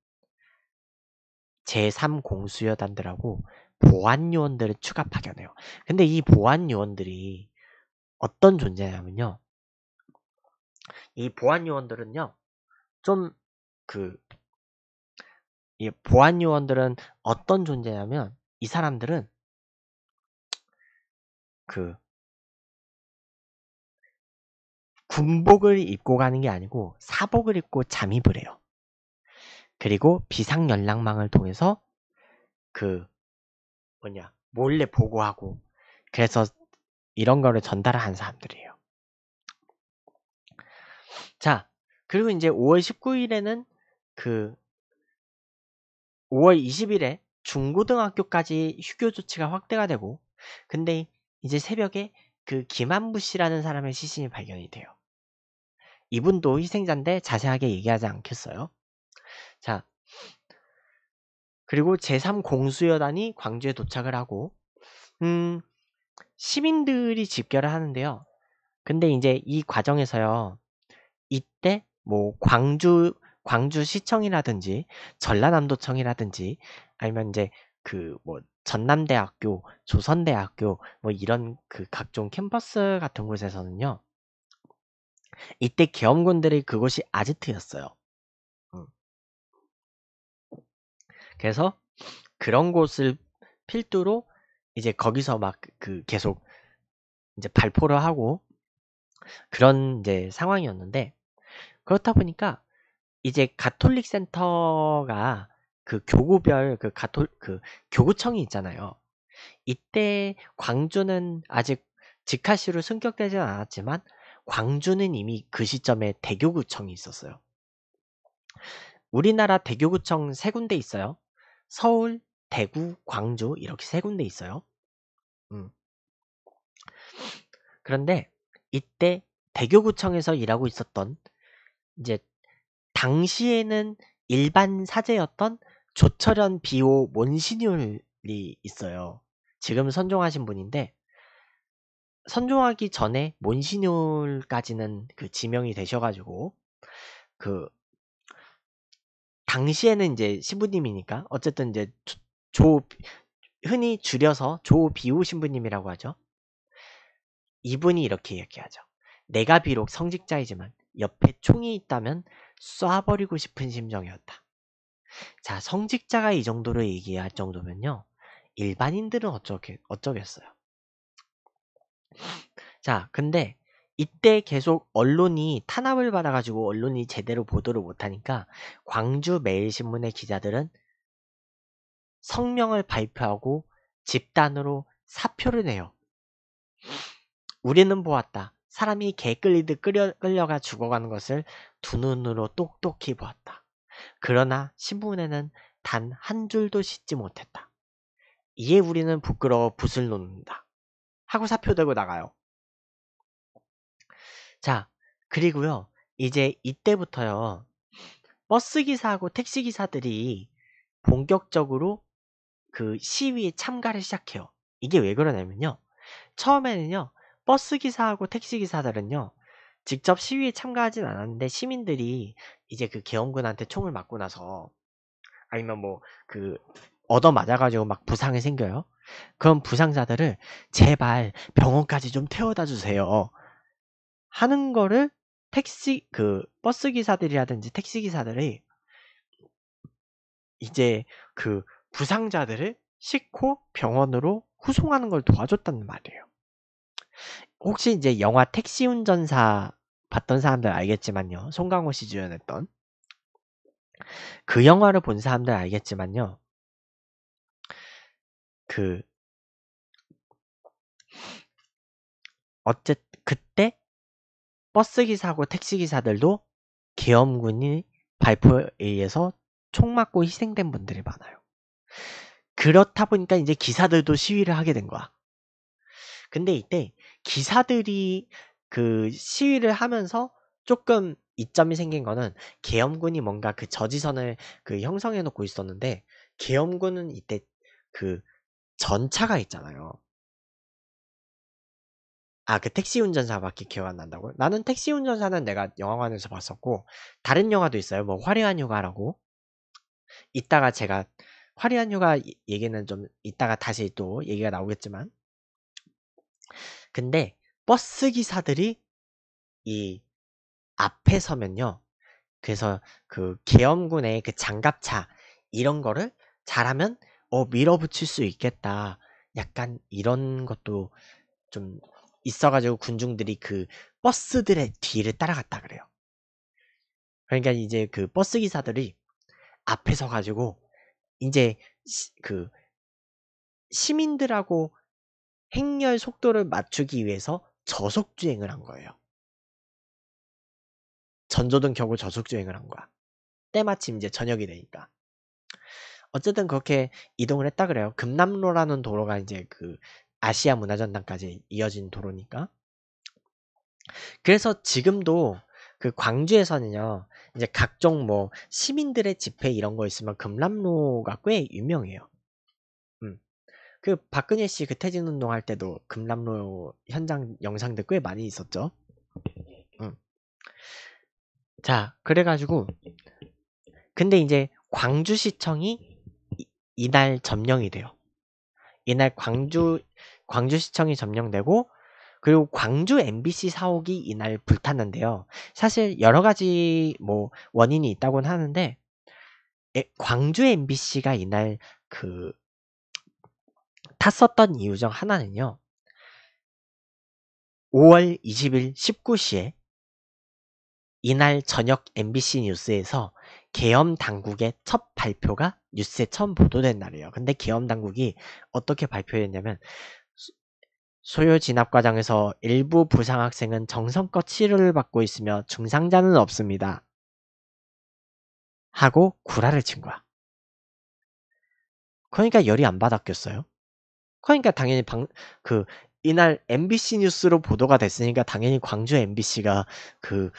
제3공수여단들하고 보안요원들을 추가 파견해요. 근데 이 보안요원들이 어떤 존재냐면요. 이 보안요원들은요, 좀그 보안 요원들은 어떤 존재냐면 이 사람들은 그 군복을 입고 가는 게 아니고 사복을 입고 잠입을 해요. 그리고 비상 연락망을 통해서 그 뭐냐 몰래 보고하고 그래서 이런 거를 전달한 을 사람들이에요. 자 그리고 이제 5월 19일에는 그 5월 20일에 중고등학교까지 휴교 조치가 확대가 되고 근데 이제 새벽에 그 김한부 씨라는 사람의 시신이 발견이 돼요. 이분도 희생자인데 자세하게 얘기하지 않겠어요. 자, 그리고 제3공수여단이 광주에 도착을 하고, 음, 시민들이 집결을 하는데요. 근데 이제 이 과정에서요, 이때 뭐 광주 광주시청이라든지 전라남도청이라든지 아니면 이제 그 뭐 전남대학교, 조선대학교 뭐 이런 그 각종 캠퍼스 같은 곳에서는요. 이때 계엄군들이 그곳이 아지트였어요. 음. 그래서 그런 곳을 필두로 이제 거기서 막 그 계속 이제 발포를 하고 그런 이제 상황이었는데 그렇다 보니까 이제 가톨릭 센터가 그 교구별 그 가톨 그 교구청이 있잖아요. 이때 광주는 아직 직카시로 승격되지 않았지만 광주는 이미 그 시점에 대교구청이 있었어요. 우리나라 대교구청 세 군데 있어요. 서울, 대구, 광주 이렇게 세 군데 있어요. 음. 그런데 이때 대교구청에서 일하고 있었던 이제 당시에는 일반 사제였던 조철현 비오 몬시뉴얼이 있어요. 지금 선종하신 분인데 선종하기 전에 몬시뉴얼까지는 그 지명이 되셔가지고 그 당시에는 이제 신부님이니까 어쨌든 이제 조 흔히 줄여서 조비오 신부님이라고 하죠. 이분이 이렇게 이야기하죠. 내가 비록 성직자이지만 옆에 총이 있다면 쏴버리고 싶은 심정이었다. 자, 성직자가 이 정도로 얘기할 정도면요. 일반인들은 어쩌겠, 어쩌겠어요. 자, 근데 이때 계속 언론이 탄압을 받아가지고 언론이 제대로 보도를 못하니까 광주 매일신문의 기자들은 성명을 발표하고 집단으로 사표를 내요. 우리는 보았다. 사람이 개 끌리듯 끌려, 끌려가 죽어가는 것을 두 눈으로 똑똑히 보았다. 그러나 신문에는 단 한 줄도 씻지 못했다. 이에 우리는 부끄러워 붓을 놓는다. 하고 사표 들고 나가요. 자, 그리고요. 이제 이때부터요. 버스기사하고 택시기사들이 본격적으로 그 시위에 참가를 시작해요. 이게 왜 그러냐면요. 처음에는요. 버스기사하고 택시기사들은요, 직접 시위에 참가하진 않았는데 시민들이 이제 그 계엄군한테 총을 맞고 나서 아니면 뭐 그 얻어 맞아가지고 막 부상이 생겨요. 그럼 부상자들을 제발 병원까지 좀 태워다 주세요. 하는 거를 택시 그 버스 기사들이라든지 택시 기사들이 이제 그 부상자들을 싣고 병원으로 후송하는 걸 도와줬단 말이에요. 혹시 이제 영화 택시 운전사 봤던 사람들 알겠지만요. 송강호 씨 주연했던 그 영화를 본 사람들 알겠지만요. 그 어쨌 그때 버스 기사고 택시 기사들도 계엄군이 발포에 의해서 총 맞고 희생된 분들이 많아요. 그렇다 보니까 이제 기사들도 시위를 하게 된 거야. 근데 이때 기사들이 그 시위를 하면서 조금 이점이 생긴 거는 계엄군이 뭔가 그 저지선을 그 형성해 놓고 있었는데 계엄군은 이때 그 전차가 있잖아요. 아, 그 택시 운전사밖에 기억 안 난다고요? 나는 택시 운전사는 내가 영화관에서 봤었고, 다른 영화도 있어요. 뭐, 화려한 휴가라고. 이따가 제가, 화려한 휴가 얘기는 좀, 이따가 다시 또 얘기가 나오겠지만, 근데 버스 기사들이 이 앞에 서면요. 그래서 그 계엄군의 그 장갑차 이런 거를 잘하면 어 밀어붙일 수 있겠다. 약간 이런 것도 좀 있어가지고 군중들이 그 버스들의 뒤를 따라갔다 그래요. 그러니까 이제 그 버스 기사들이 앞에 서가지고 이제 시, 그 시민들하고 행렬 속도를 맞추기 위해서 저속 주행을 한 거예요. 전조등 켜고 저속 주행을 한 거야. 때마침 이제 저녁이 되니까. 어쨌든 그렇게 이동을 했다 그래요. 금남로라는 도로가 이제 그 아시아 문화전당까지 이어진 도로니까. 그래서 지금도 그 광주에서는요, 이제 각종 뭐 시민들의 집회 이런 거 있으면 금남로가 꽤 유명해요. 그 박근혜 씨그 퇴진 운동할 때도 금남로 현장 영상들 꽤 많이 있었죠. 음. 자, 그래가지고 근데 이제 광주시청이 이, 날 점령이 돼요. 이날 광주 광주시청이 점령되고 그리고 광주 MBC 사옥이 이날 불탔는데요. 사실 여러 가지 뭐 원인이 있다고는 하는데 광주 MBC가 이날 그 탔었던 이유 중 하나는요. 5월 20일 19시에 이날 저녁 MBC 뉴스에서 계엄 당국의 첫 발표가 뉴스에 처음 보도된 날이에요. 근데 계엄 당국이 어떻게 발표했냐면 소요 진압과정에서 일부 부상학생은 정성껏 치료를 받고 있으며 중상자는 없습니다. 하고 구라를 친 거야. 그러니까 열이 안 받았겠어요? 그러니까 당연히 방, 그, 이날 MBC 뉴스로 보도가 됐으니까 당연히 광주 MBC가 그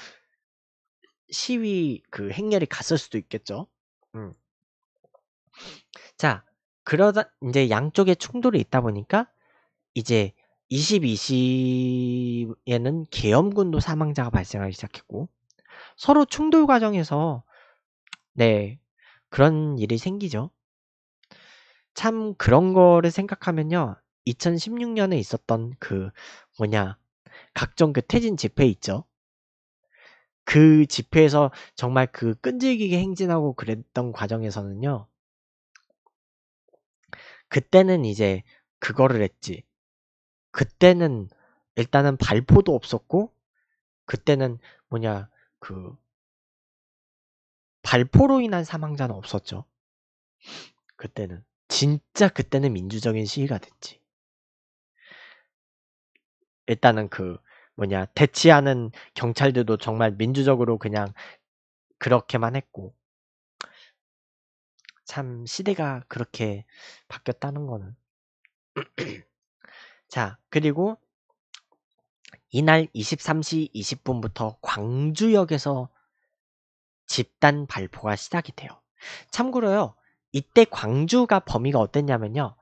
시위 그 행렬이 갔을 수도 있겠죠. 음. 자, 그러다 이제 양쪽에 충돌이 있다 보니까 이제 22시에는 계엄군도 사망자가 발생하기 시작했고 서로 충돌 과정에서 네, 그런 일이 생기죠. 참 그런 거를 생각하면요. 2016년에 있었던 그 뭐냐 각종 그퇴진 집회 있죠. 그 집회에서 정말 그 끈질기게 행진하고 그랬던 과정에서는요. 그때는 이제 그거를 했지. 그때는 일단은 발포도 없었고 그때는 뭐냐 그 발포로 인한 사망자는 없었죠. 그때는 진짜 그때는 민주적인 시위가 됐지. 일단은 그 뭐냐 대치하는 경찰들도 정말 민주적으로 그냥 그렇게만 했고 참 시대가 그렇게 바뀌었다는 거는 자 그리고 이날 23시 20분부터 광주역에서 집단 발포가 시작이 돼요 참고로요 이때 광주가 범위가 어땠냐면요.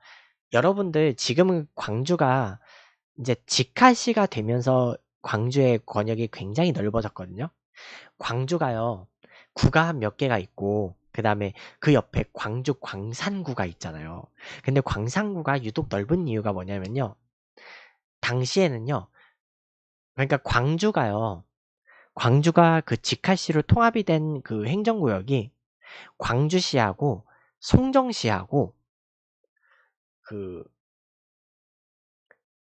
여러분들 지금은 광주가 이제 직하시가 되면서 광주의 권역이 굉장히 넓어졌거든요. 광주가요. 구가 몇 개가 있고 그 다음에 그 옆에 광주 광산구가 있잖아요. 근데 광산구가 유독 넓은 이유가 뭐냐면요. 당시에는요. 그러니까 광주가요. 광주가 그직하시로 통합이 된 그 행정구역이 광주시하고 송정 시하고그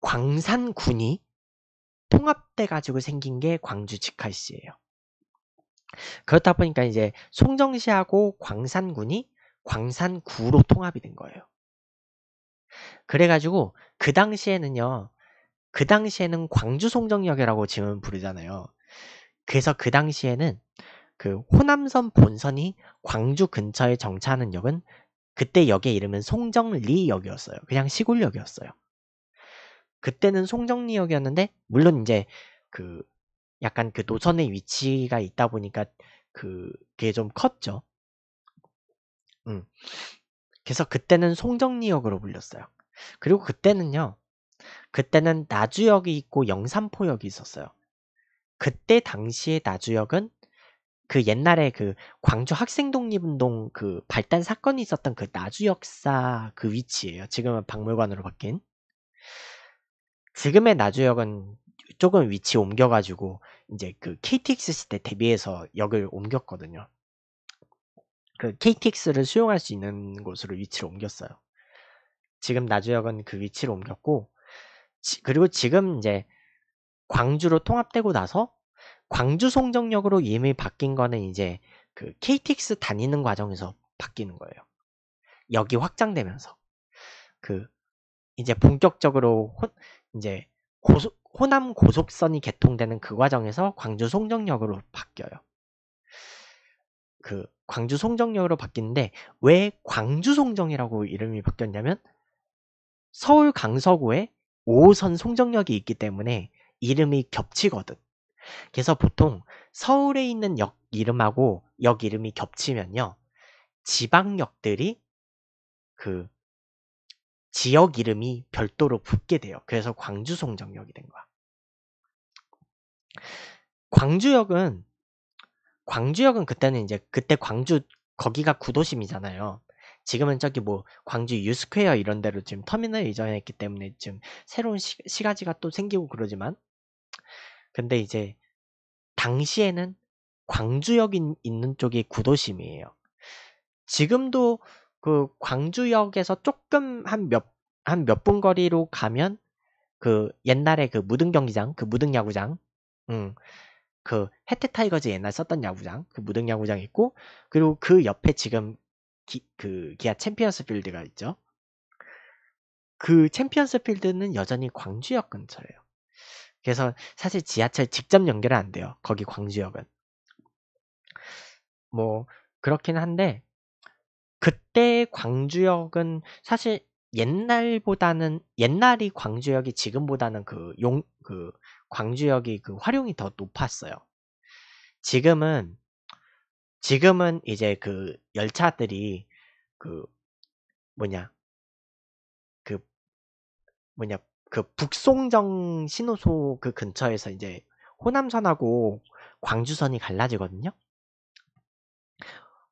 광산군이 통합돼 가지고 생긴 게 광주 직할시예요. 그렇다 보니까 이제 송정시하고 광산군이 광산구로 통합이 된 거예요. 그래가지고 그 당시에는요, 그 당시에는 광주 송정역이라고 지금 부르잖아요. 그래서 그 당시에는 그 호남선 본선이 광주 근처에 정차하는 역은 그때 역의 이름은 송정리역이었어요. 그냥 시골역이었어요. 그때는 송정리역이었는데 물론 이제 그 약간 그 노선의 위치가 있다 보니까 그게 좀 컸죠. 음. 그래서 그때는 송정리역으로 불렸어요. 그리고 그때는요. 그때는 나주역이 있고 영산포역이 있었어요. 그때 당시의 나주역은 그 옛날에 그 광주 학생 독립운동 그 발단 사건이 있었던 그 나주 역사 그 위치예요. 지금은 박물관으로 바뀐. 지금의 나주역은 조금 위치 옮겨가지고 이제 그 KTX 시대 대비해서 역을 옮겼거든요. 그 KTX를 수용할 수 있는 곳으로 위치를 옮겼어요. 지금 나주역은 그 위치를 옮겼고 지, 그리고 지금 이제 광주로 통합되고 나서 광주 송정역으로 이름이 바뀐 거는 이제 그 KTX 다니는 과정에서 바뀌는 거예요. 여기 확장되면서 그 이제 본격적으로 호, 이제 고소, 호남 고속선이 개통되는 그 과정에서 광주 송정역으로 바뀌어요. 그 광주 송정역으로 바뀌는데 왜 광주 송정이라고 이름이 바뀌었냐면 서울 강서구에 5호선 송정역이 있기 때문에 이름이 겹치거든. 그래서 보통 서울에 있는 역 이름하고 역 이름이 겹치면요. 지방역들이 그 지역 이름이 별도로 붙게 돼요. 그래서 광주 송정역이 된 거야. 광주역은 광주역은 그때는 이제 그때 광주 거기가 구도심이잖아요. 지금은 저기 뭐 광주 유스퀘어 이런 데로 지금 터미널 이전했기 때문에 지금 새로운 시, 시가지가 또 생기고 그러지만 근데 이제 당시에는 광주역 이 있는 쪽이 구도심이에요. 지금도 그 광주역에서 조금 한 몇 한 몇 분 거리로 가면 그 옛날에 그 무등 경기장, 그 무등 야구장, 음, 그 해태 타이거즈 옛날 썼던 야구장, 그 무등 야구장 있고 그리고 그 옆에 지금 기, 그 기아 챔피언스 필드가 있죠. 그 챔피언스 필드는 여전히 광주역 근처예요. 그래서 사실 지하철 직접 연결은 안 돼요. 거기 광주역은. 뭐 그렇긴 한데 그때 광주역은 사실 옛날보다는 옛날이 광주역이 지금보다는 그 용 그 광주역이 그 활용이 더 높았어요. 지금은 지금은 이제 그 열차들이 그 뭐냐 그 뭐냐 그 북송정 신호소 그 근처에서 이제 호남선하고 광주선이 갈라지거든요.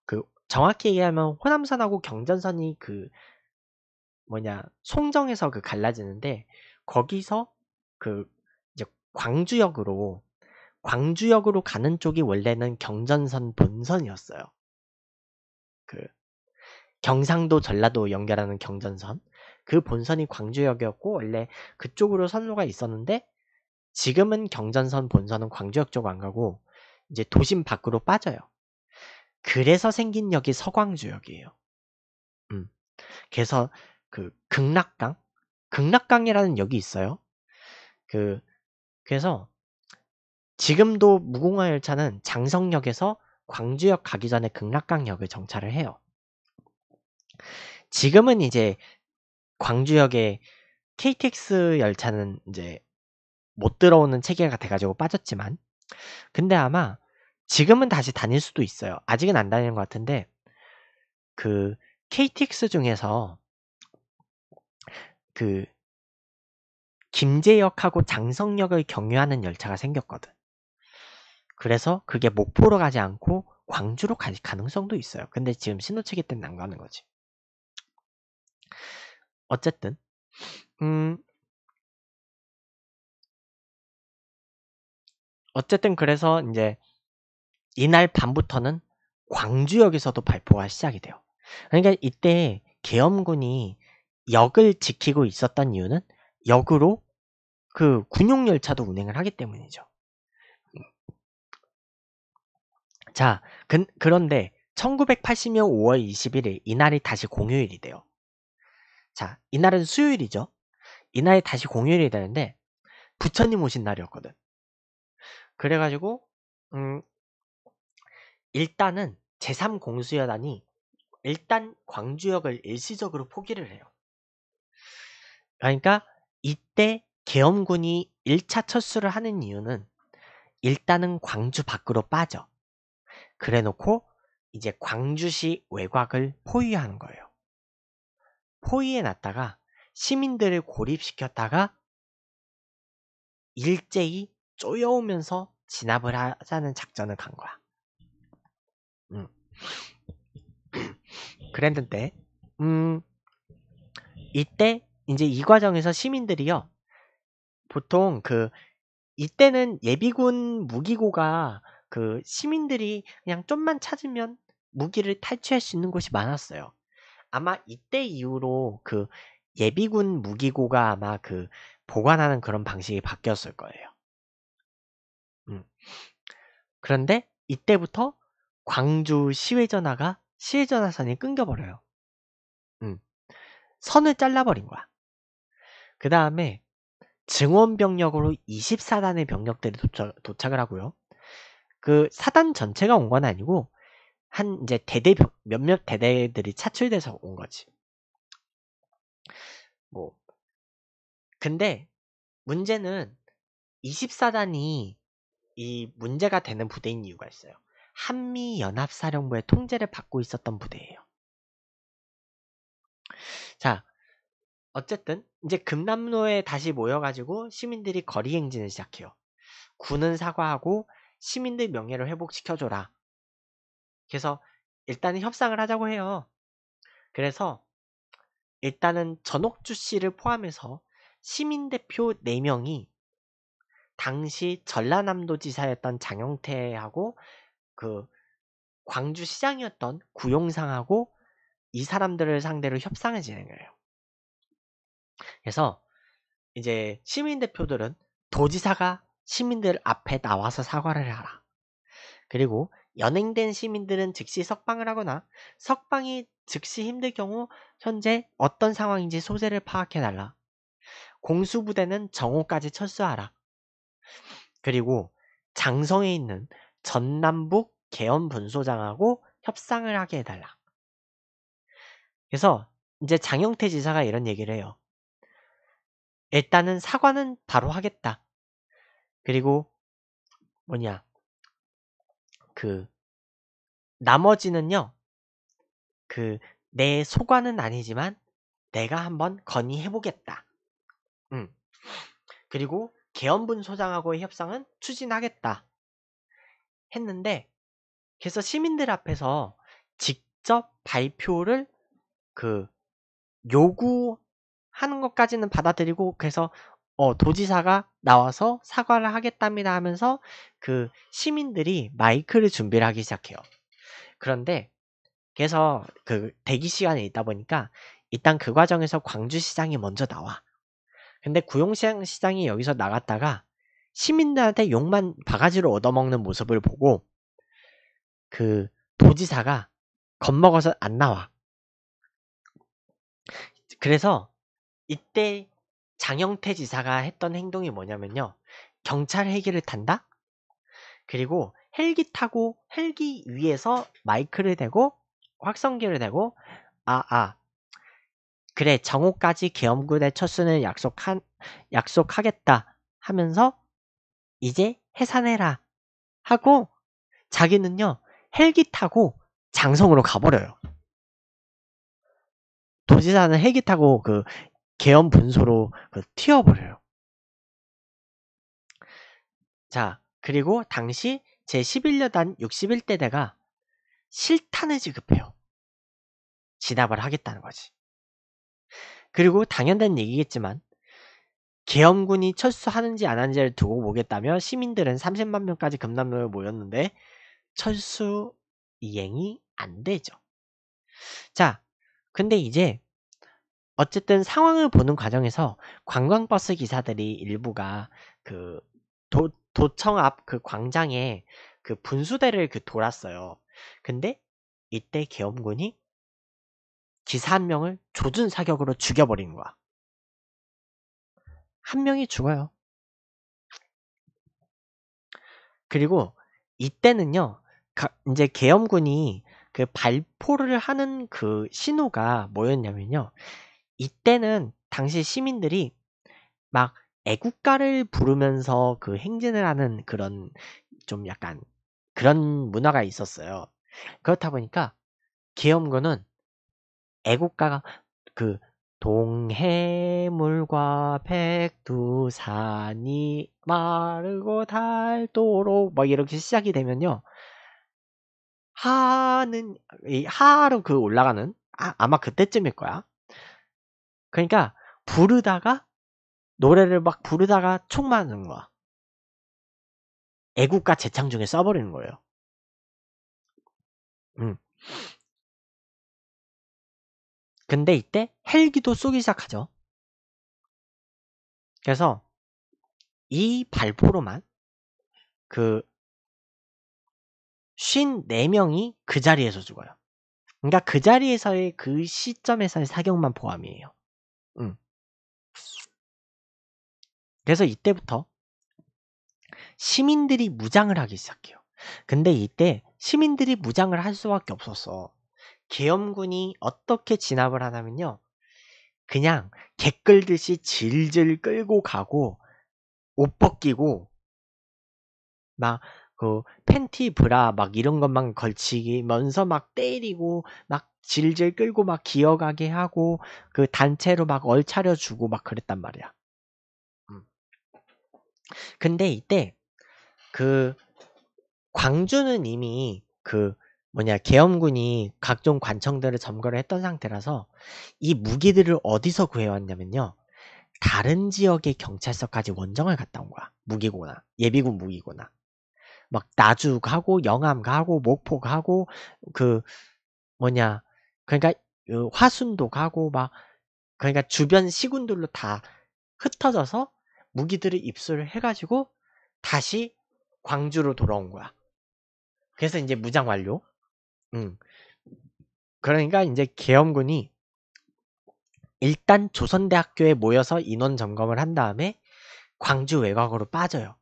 그 정확히 얘기하면 호남선하고 경전선이 그 뭐냐 송정에서 그 갈라지는데 거기서 그 이제 광주역으로 광주역으로 가는 쪽이 원래는 경전선 본선이었어요. 그 경상도 전라도 연결하는 경전선 그 본선이 광주역이었고 원래 그쪽으로 선로가 있었는데 지금은 경전선 본선은 광주역 쪽 안 가고 이제 도심 밖으로 빠져요. 그래서 생긴 역이 서광주역이에요. 음. 그래서 그 극락강, 극락강이라는 역이 있어요. 그 그래서 지금도 무궁화 열차는 장성역에서 광주역 가기 전에 극락강역을 정차를 해요. 지금은 이제 광주역에 KTX 열차는 이제 못 들어오는 체계가 돼가지고 빠졌지만 근데 아마 지금은 다시 다닐 수도 있어요. 아직은 안 다니는 것 같은데 그 KTX 중에서 그 김제역하고 장성역을 경유하는 열차가 생겼거든. 그래서 그게 목포로 가지 않고 광주로 갈 가능성도 있어요. 근데 지금 신호체계 때문에 안 가는 거지. 어쨌든 음 어쨌든 그래서 이제 이날 밤부터는 광주역에서도 발포가 시작이 돼요. 그러니까 이때 계엄군이 역을 지키고 있었던 이유는 역으로 그 군용 열차도 운행을 하기 때문이죠. 자, 근, 그런데 1980년 5월 21일 이날이 다시 공휴일이 돼요. 자, 이날은 수요일이죠. 이날이 다시 공휴일이 되는데 부처님 오신 날이었거든. 그래가지고 음, 일단은 제3공수여단이 일단 광주역을 일시적으로 포기를 해요. 그러니까 이때 계엄군이 1차 철수를 하는 이유는 일단은 광주 밖으로 빠져. 그래놓고 이제 광주시 외곽을 포위하는 거예요. 포위해 놨다가 시민들을 고립시켰다가 일제히 쪼여오면서 진압을 하자는 작전을 간 거야. 음. 그랬는데, 음, 이때 이제 이 과정에서 시민들이요, 보통 그 이때는 예비군 무기고가 그 시민들이 그냥 좀만 찾으면 무기를 탈취할 수 있는 곳이 많았어요. 아마 이때 이후로 그 예비군 무기고가 아마 그 보관하는 그런 방식이 바뀌었을 거예요. 음. 그런데 이때부터 광주 시외전화가 시외전화선이 끊겨버려요. 음. 선을 잘라버린 거야. 그 다음에 증원병력으로 24단의 병력들이 도착, 도착을 하고요. 그 사단 전체가 온 건 아니고 한 이제 대대 몇몇 대대들이 차출돼서 온 거지. 뭐 근데 문제는 24단이 이 문제가 되는 부대인 이유가 있어요. 한미연합사령부의 통제를 받고 있었던 부대예요. 자, 어쨌든 이제 금남로에 다시 모여가지고 시민들이 거리 행진을 시작해요. 군은 사과하고 시민들 명예를 회복시켜줘라. 그래서 일단은 협상을 하자고 해요. 그래서 일단은 전옥주 씨를 포함해서 시민대표 4명이 당시 전라남도 지사였던 장영태하고 그 광주시장이었던 구용상하고 이 사람들을 상대로 협상을 진행을 해요. 그래서 이제 시민대표들은 도지사가 시민들 앞에 나와서 사과를 하라. 그리고 연행된 시민들은 즉시 석방을 하거나 석방이 즉시 힘들 경우 현재 어떤 상황인지 소재를 파악해달라. 공수부대는 정오까지 철수하라. 그리고 장성에 있는 전남북 개헌분소장하고 협상을 하게 해달라. 그래서 이제 장영태 지사가 이런 얘기를 해요. 일단은 사과는 바로 하겠다. 그리고 뭐냐 그 나머지는요. 그 내 소관은 아니지만 내가 한번 건의해 보겠다. 음. 그리고 개헌분 소장하고의 협상은 추진하겠다. 했는데 그래서 시민들 앞에서 직접 발표를 그 요구하는 것까지는 받아들이고 그래서 어, 도지사가 나와서 사과를 하겠답니다 하면서 그 시민들이 마이크를 준비를 하기 시작해요. 그런데 그래서 그 대기 시간이 있다 보니까 일단 그 과정에서 광주시장이 먼저 나와. 근데 구용시장 시장이 여기서 나갔다가 시민들한테 욕만 바가지로 얻어먹는 모습을 보고 그 도지사가 겁먹어서 안 나와. 그래서 이때 장영태 지사가 했던 행동이 뭐냐면요. 경찰 헬기를 탄다? 그리고 헬기 타고 헬기 위에서 마이크를 대고 확성기를 대고 아아 아. 그래 정오까지 계엄군의 첫수는 약속한 약속하겠다 하면서 이제 해산해라 하고 자기는요 헬기 타고 장성으로 가버려요. 도지사는 헬기 타고 그 계엄 분소로 튀어버려요. 자, 그리고 당시 제11여단 61대대가 실탄을 지급해요. 진압을 하겠다는 거지. 그리고 당연한 얘기겠지만 계엄군이 철수하는지 안 하는지를 두고 보겠다며 시민들은 30만 명까지 금남로에 모였는데 철수 이행이 안 되죠. 자, 근데 이제 어쨌든 상황을 보는 과정에서 관광버스 기사들이 일부가 그 도, 도청 앞 그 광장에 그 분수대를 그 돌았어요. 근데 이때 계엄군이 기사 한 명을 조준 사격으로 죽여버린 거야. 한 명이 죽어요. 그리고 이때는요, 가, 이제 계엄군이 그 발포를 하는 그 신호가 뭐였냐면요. 이때는 당시 시민들이 막 애국가를 부르면서 그 행진을 하는 그런 좀 약간 그런 문화가 있었어요. 그렇다 보니까 기염군은 애국가가 그 동해물과 백두산이 마르고 닳도록 막 이렇게 시작이 되면요. 하는 하로 그 올라가는 아, 아마 그때쯤일 거야. 그러니까 부르다가 노래를 막 부르다가 총 맞는 거야. 애국가 재창 중에 써버리는 거예요. 음. 근데 이때 헬기도 쏘기 시작하죠. 그래서 이 발포로만 그 54명이 그 자리에서 죽어요. 그러니까 그 자리에서의 그 시점에서의 사격만 포함이에요. 그래서 이때부터 시민들이 무장을 하기 시작해요. 근데 이때 시민들이 무장을 할 수밖에 없었어. 계엄군이 어떻게 진압을 하냐면요. 그냥 개 끌듯이 질질 끌고 가고 옷 벗기고 막 그 팬티 브라 막 이런 것만 걸치면서 막 때리고 막 질질 끌고 막 기어가게 하고 그 단체로 막 얼차려 주고 막 그랬단 말이야. 음. 근데 이때 그 광주는 이미 그 뭐냐 계엄군이 각종 관청들을 점거를 했던 상태라서 이 무기들을 어디서 구해왔냐면요 다른 지역의 경찰서까지 원정을 갔다 온 거야 무기구나 예비군 무기구나막 나주 가고 영암 가고 목포 가고 그 뭐냐 그러니까 화순도 가고 막 그러니까 주변 시군들로 다 흩어져서 무기들을 입수를 해가지고 다시 광주로 돌아온 거야. 그래서 이제 무장 완료. 음. 그러니까 이제 계엄군이 일단 조선대학교에 모여서 인원 점검을 한 다음에 광주 외곽으로 빠져요.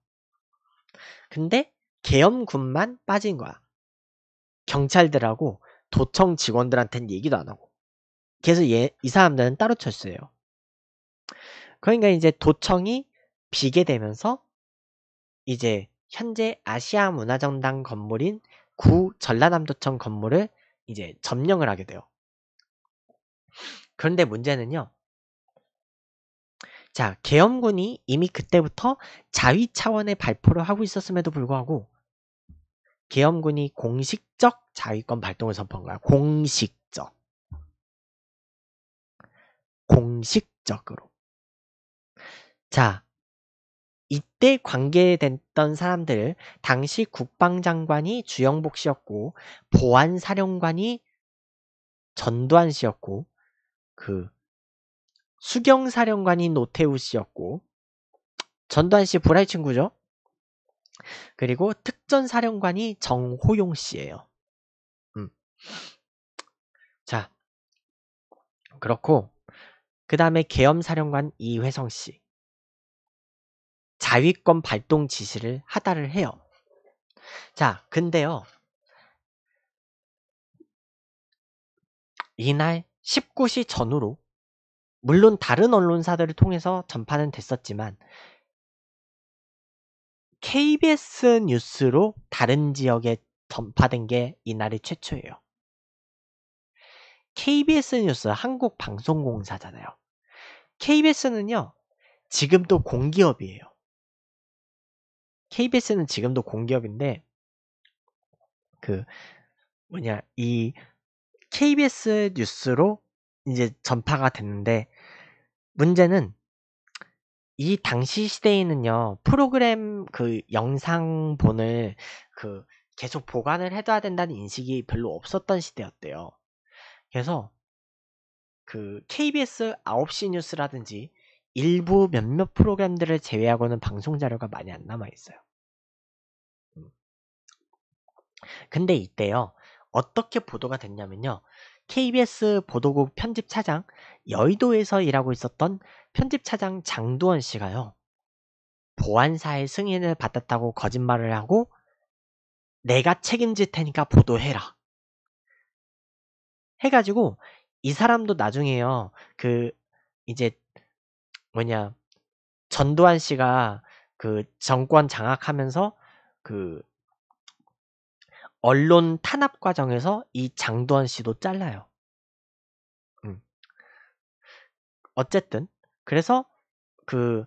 근데 계엄군만 빠진 거야. 경찰들하고 도청 직원들한테는 얘기도 안 하고. 그래서 얘, 이 사람들은 따로 철수해요. 그러니까 이제 도청이 비게 되면서 이제 현재 아시아 문화정당 건물인 구 전라남도청 건물을 이제 점령을 하게 돼요. 그런데 문제는요. 자, 계엄군이 이미 그때부터 자위 차원의 발표를 하고 있었음에도 불구하고 계엄군이 공식적 자위권 발동을 선포한 거야. 공식적. 공식적으로. 자, 이때 관계됐던 사람들, 당시 국방장관이 주영복 씨였고, 보안사령관이 전두환 씨였고, 그, 수경사령관이 노태우 씨였고, 전두환 씨 브라이 친구죠? 그리고 특전사령관이 정호용 씨예요. 음. 자, 그렇고 그 다음에 계엄사령관 이회성 씨 자위권 발동 지시를 하달을 해요. 자, 근데요. 이날 19시 전후로 물론 다른 언론사들을 통해서 전파는 됐었지만 KBS 뉴스로 다른 지역에 전파된 게 이날이 최초예요. KBS 뉴스 한국 방송공사잖아요. KBS는요, 지금도 공기업이에요. KBS는 지금도 공기업인데, 그, 뭐냐, 이 KBS 뉴스로 이제 전파가 됐는데, 문제는 이 당시 시대에는요, 프로그램 그 영상본을 그 계속 보관을 해둬야 된다는 인식이 별로 없었던 시대였대요. 그래서 그 KBS 9시 뉴스라든지 일부 몇몇 프로그램들을 제외하고는 방송 자료가 많이 안 남아있어요. 음. 근데 이때요, 어떻게 보도가 됐냐면요. KBS 보도국 편집차장 여의도에서 일하고 있었던 편집차장 장두원 씨가요. 보안사의 승인을 받았다고 거짓말을 하고 내가 책임질 테니까 보도해라. 해가지고 이 사람도 나중에요. 그 이제 뭐냐 전두환 씨가 그 정권 장악하면서 그 언론 탄압 과정에서 이 장도환 씨도 잘라요. 음. 어쨌든 그래서 그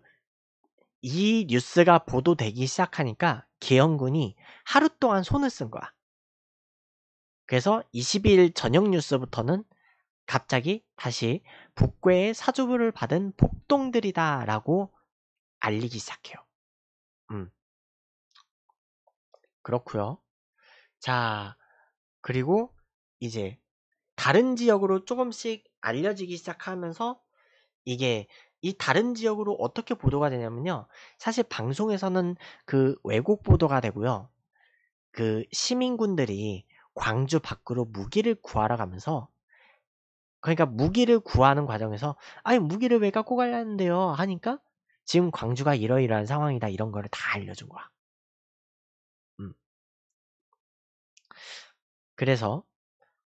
이 뉴스가 보도되기 시작하니까 계엄군이 하루 동안 손을 쓴 거야. 그래서 22일 저녁 뉴스부터는 갑자기 다시 북괴의 사주부를 받은 폭동들이다라고 알리기 시작해요. 음. 그렇고요. 자, 그리고 이제 다른 지역으로 조금씩 알려지기 시작하면서 이게 이 다른 지역으로 어떻게 보도가 되냐면요. 사실 방송에서는 그 왜곡 보도가 되고요. 그 시민군들이 광주 밖으로 무기를 구하러 가면서 그러니까 무기를 구하는 과정에서 아니 무기를 왜 갖고 가려는데요 하니까 지금 광주가 이러이러한 상황이다 이런 거를 다 알려준 거야. 그래서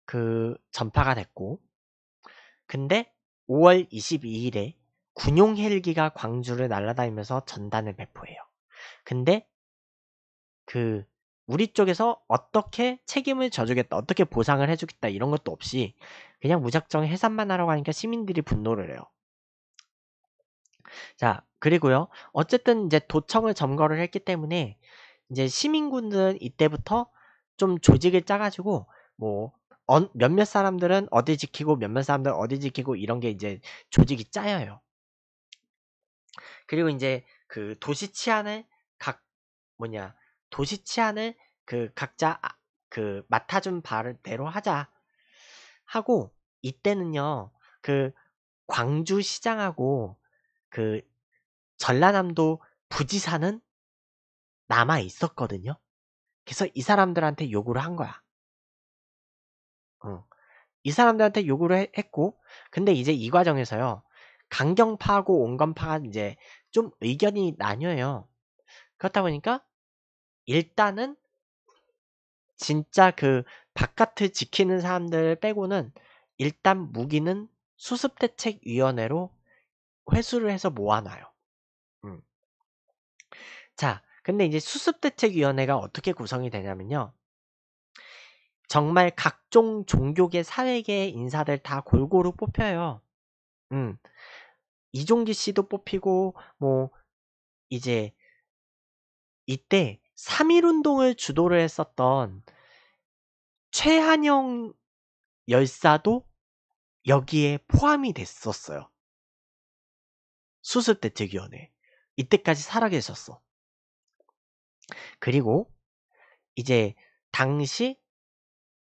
그 전파가 됐고 근데 5월 22일에 군용 헬기가 광주를 날아다니면서 전단을 배포해요. 근데 그 우리 쪽에서 어떻게 책임을 져주겠다, 어떻게 보상을 해주겠다 이런 것도 없이 그냥 무작정 해산만 하라고 하니까 시민들이 분노를 해요. 자, 그리고요. 어쨌든 이제 도청을 점거를 했기 때문에 이제 시민군들은 이때부터 좀 조직을 짜가지고 뭐 어, 몇몇 사람들은 어디 지키고 몇몇 사람들은 어디 지키고 이런 게 이제 조직이 짜여요. 그리고 이제 그 도시 치안을 각 뭐냐 도시 치안을 그 각자 아, 그 맡아준 바대로 하자 하고 이때는요 그 광주시장하고 그 전라남도 부지사는 남아 있었거든요. 그래서 이 사람들한테 요구를 한 거야. 어. 이 사람들한테 요구를 해, 했고, 근데 이제 이 과정에서요, 강경파하고 온건파가 이제 좀 의견이 나뉘어요. 그렇다 보니까, 일단은, 진짜 그, 바깥을 지키는 사람들 빼고는, 일단 무기는 수습대책위원회로 회수를 해서 모아놔요. 음. 자, 근데 이제 수습대책위원회가 어떻게 구성이 되냐면요. 정말 각종 종교계 사회계 인사들 다 골고루 뽑혀요. 음. 이종기 씨도 뽑히고 뭐 이제 이때 3.1 운동을 주도를 했었던 최한영 열사도 여기에 포함이 됐었어요. 수습대책위원회. 이때까지 살아계셨어. 그리고 이제 당시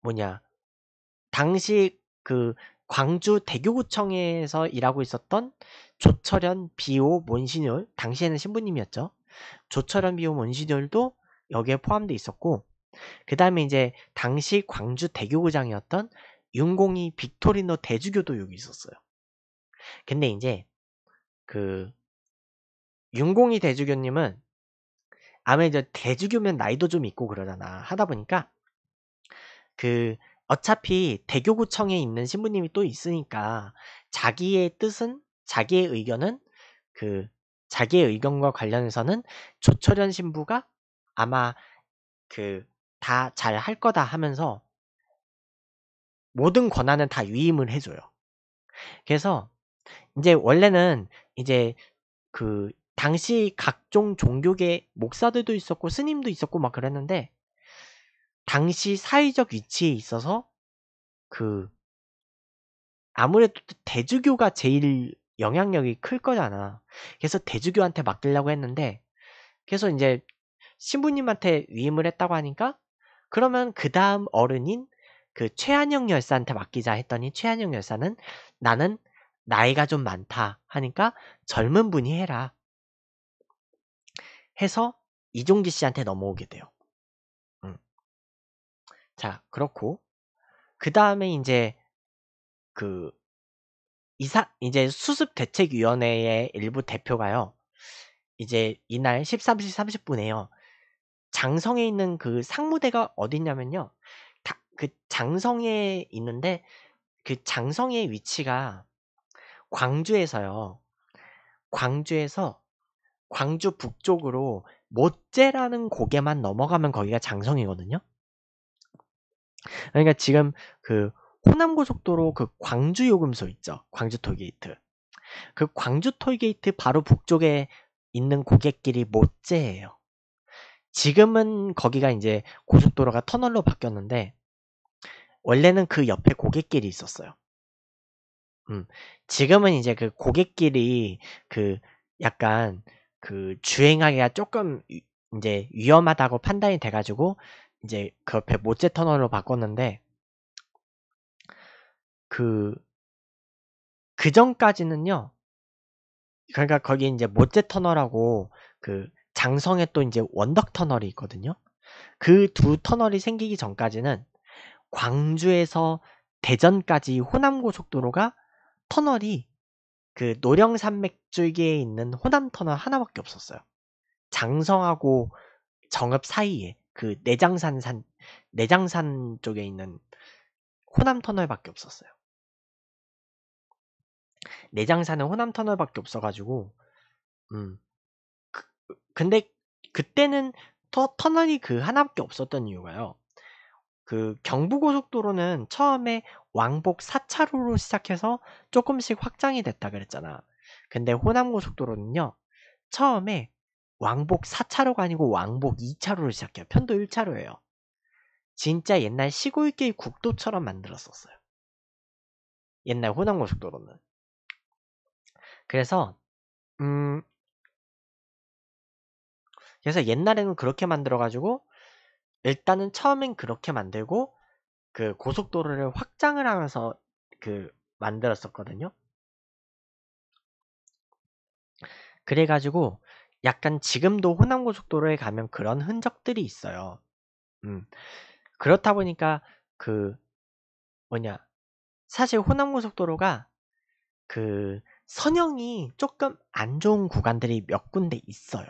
뭐냐 당시 그 광주 대교구청에서 일하고 있었던 조철현 비오 몬신뇨 당시에는 신부님이었죠. 조철현 비오 몬신뇨도 여기에 포함돼 있었고 그 다음에 이제 당시 광주 대교구장이었던 윤공이 빅토리노 대주교도 여기 있었어요. 근데 이제 그 윤공이 대주교님은 아마 이제 대주교면 나이도 좀 있고 그러잖아. 하다 보니까 그 어차피 대교구청에 있는 신부님이 또 있으니까 자기의 뜻은 자기의 의견은 그 자기의 의견과 관련해서는 조철현 신부가 아마 그 다 잘 할 거다 하면서 모든 권한은 다유임을 해줘요. 그래서 이제 원래는 이제 그 당시 각종 종교계 목사들도 있었고 스님도 있었고 막 그랬는데 당시 사회적 위치에 있어서 그 아무래도 대주교가 제일 영향력이 클 거잖아. 그래서 대주교한테 맡기려고 했는데 그래서 이제 신부님한테 위임을 했다고 하니까 그러면 그 다음 어른인 그 최한영 열사한테 맡기자 했더니 최한영 열사는 나는 나이가 좀 많다 하니까 젊은 분이 해라. 해서 이종기 씨한테 넘어오게 돼요. 음. 자, 그렇고 그 다음에 이제 그 이사 이제 수습 대책 위원회의 일부 대표가요. 이제 이날 13시 30분에요. 장성에 있는 그 상무대가 어디냐면요. 다, 그 장성에 있는데 그 장성의 위치가 광주에서요. 광주에서 광주 북쪽으로 모째라는 고개만 넘어가면 거기가 장성이거든요. 그러니까 지금 그 호남고속도로 그 광주 요금소 있죠. 광주 톨게이트. 그 광주 톨게이트 바로 북쪽에 있는 고객길이 모째예요. 지금은 거기가 이제 고속도로가 터널로 바뀌었는데 원래는 그 옆에 고객길이 있었어요. 음, 지금은 이제 그 고객길이 그 약간 그 주행하기가 조금 이제 위험하다고 판단이 돼가지고 이제 그 옆에 모째 터널로 바꿨는데 그그 그 전까지는요 그러니까 거기 이제 모째 터널하고 그 장성에 또 이제 원덕 터널이 있거든요 그 두 터널이 생기기 전까지는 광주에서 대전까지 호남고속도로가 터널이 그 노령산맥 줄기에 있는 호남터널 하나밖에 없었어요. 장성하고 정읍 사이에 그 내장산 산 내장산 쪽에 있는 호남터널밖에 없었어요. 내장산은 호남터널밖에 없어가지고 음 그, 근데 그때는 터, 터널이 그 하나밖에 없었던 이유가요. 그 경부고속도로는 처음에 왕복 4차로로 시작해서 조금씩 확장이 됐다 그랬잖아. 근데 호남고속도로는요. 처음에 왕복 4차로가 아니고 왕복 2차로로 시작해요. 편도 1차로예요. 진짜 옛날 시골길 국도처럼 만들었었어요. 옛날 호남고속도로는. 그래서 음 그래서 옛날에는 그렇게 만들어가지고 일단은 처음엔 그렇게 만들고 그 고속도로를 확장을 하면서 그 만들었었거든요. 그래가지고 약간 지금도 호남고속도로에 가면 그런 흔적들이 있어요. 음. 그렇다 보니까 그 뭐냐 사실 호남고속도로가 그 선형이 조금 안 좋은 구간들이 몇 군데 있어요.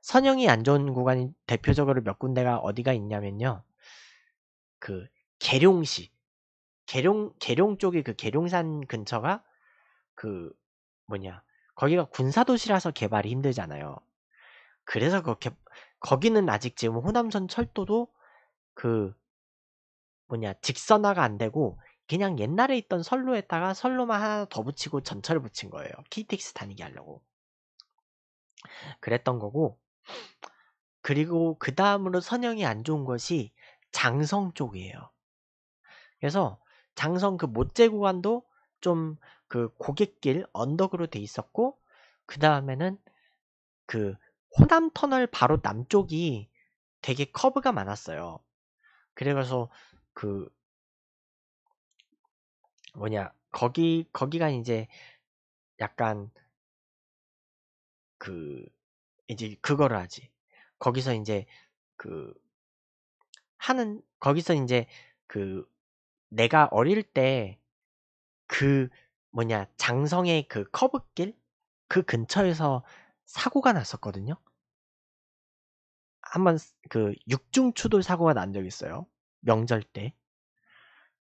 선형이 안 좋은 구간이 대표적으로 몇 군데가 어디가 있냐면요. 그 계룡시 계룡 계룡 쪽이 그 계룡산 근처가 그 뭐냐 거기가 군사도시라서 개발이 힘들잖아요. 그래서 그렇게 거기는 아직 지금 호남선 철도도 그 뭐냐 직선화가 안 되고 그냥 옛날에 있던 선로에다가 선로만 하나 더 붙이고 전철을 붙인 거예요. KTX 다니게 하려고. 그랬던 거고 그리고 그 다음으로 선형이 안 좋은 것이 장성 쪽이에요. 그래서 장성 그 못재 구간도 좀 그 고객길 언덕으로 돼 있었고 그 다음에는 그 호남 터널 바로 남쪽이 되게 커브가 많았어요. 그래서 그 뭐냐 거기 거기가 이제 약간 그 이제 그거를 하지 거기서 이제 그 하는 거기서 이제 그 내가 어릴 때 그 뭐냐 장성의 그 커브길 그 근처에서 사고가 났었거든요. 한번 그 육중 추돌 사고가 난 적 있어요. 명절 때.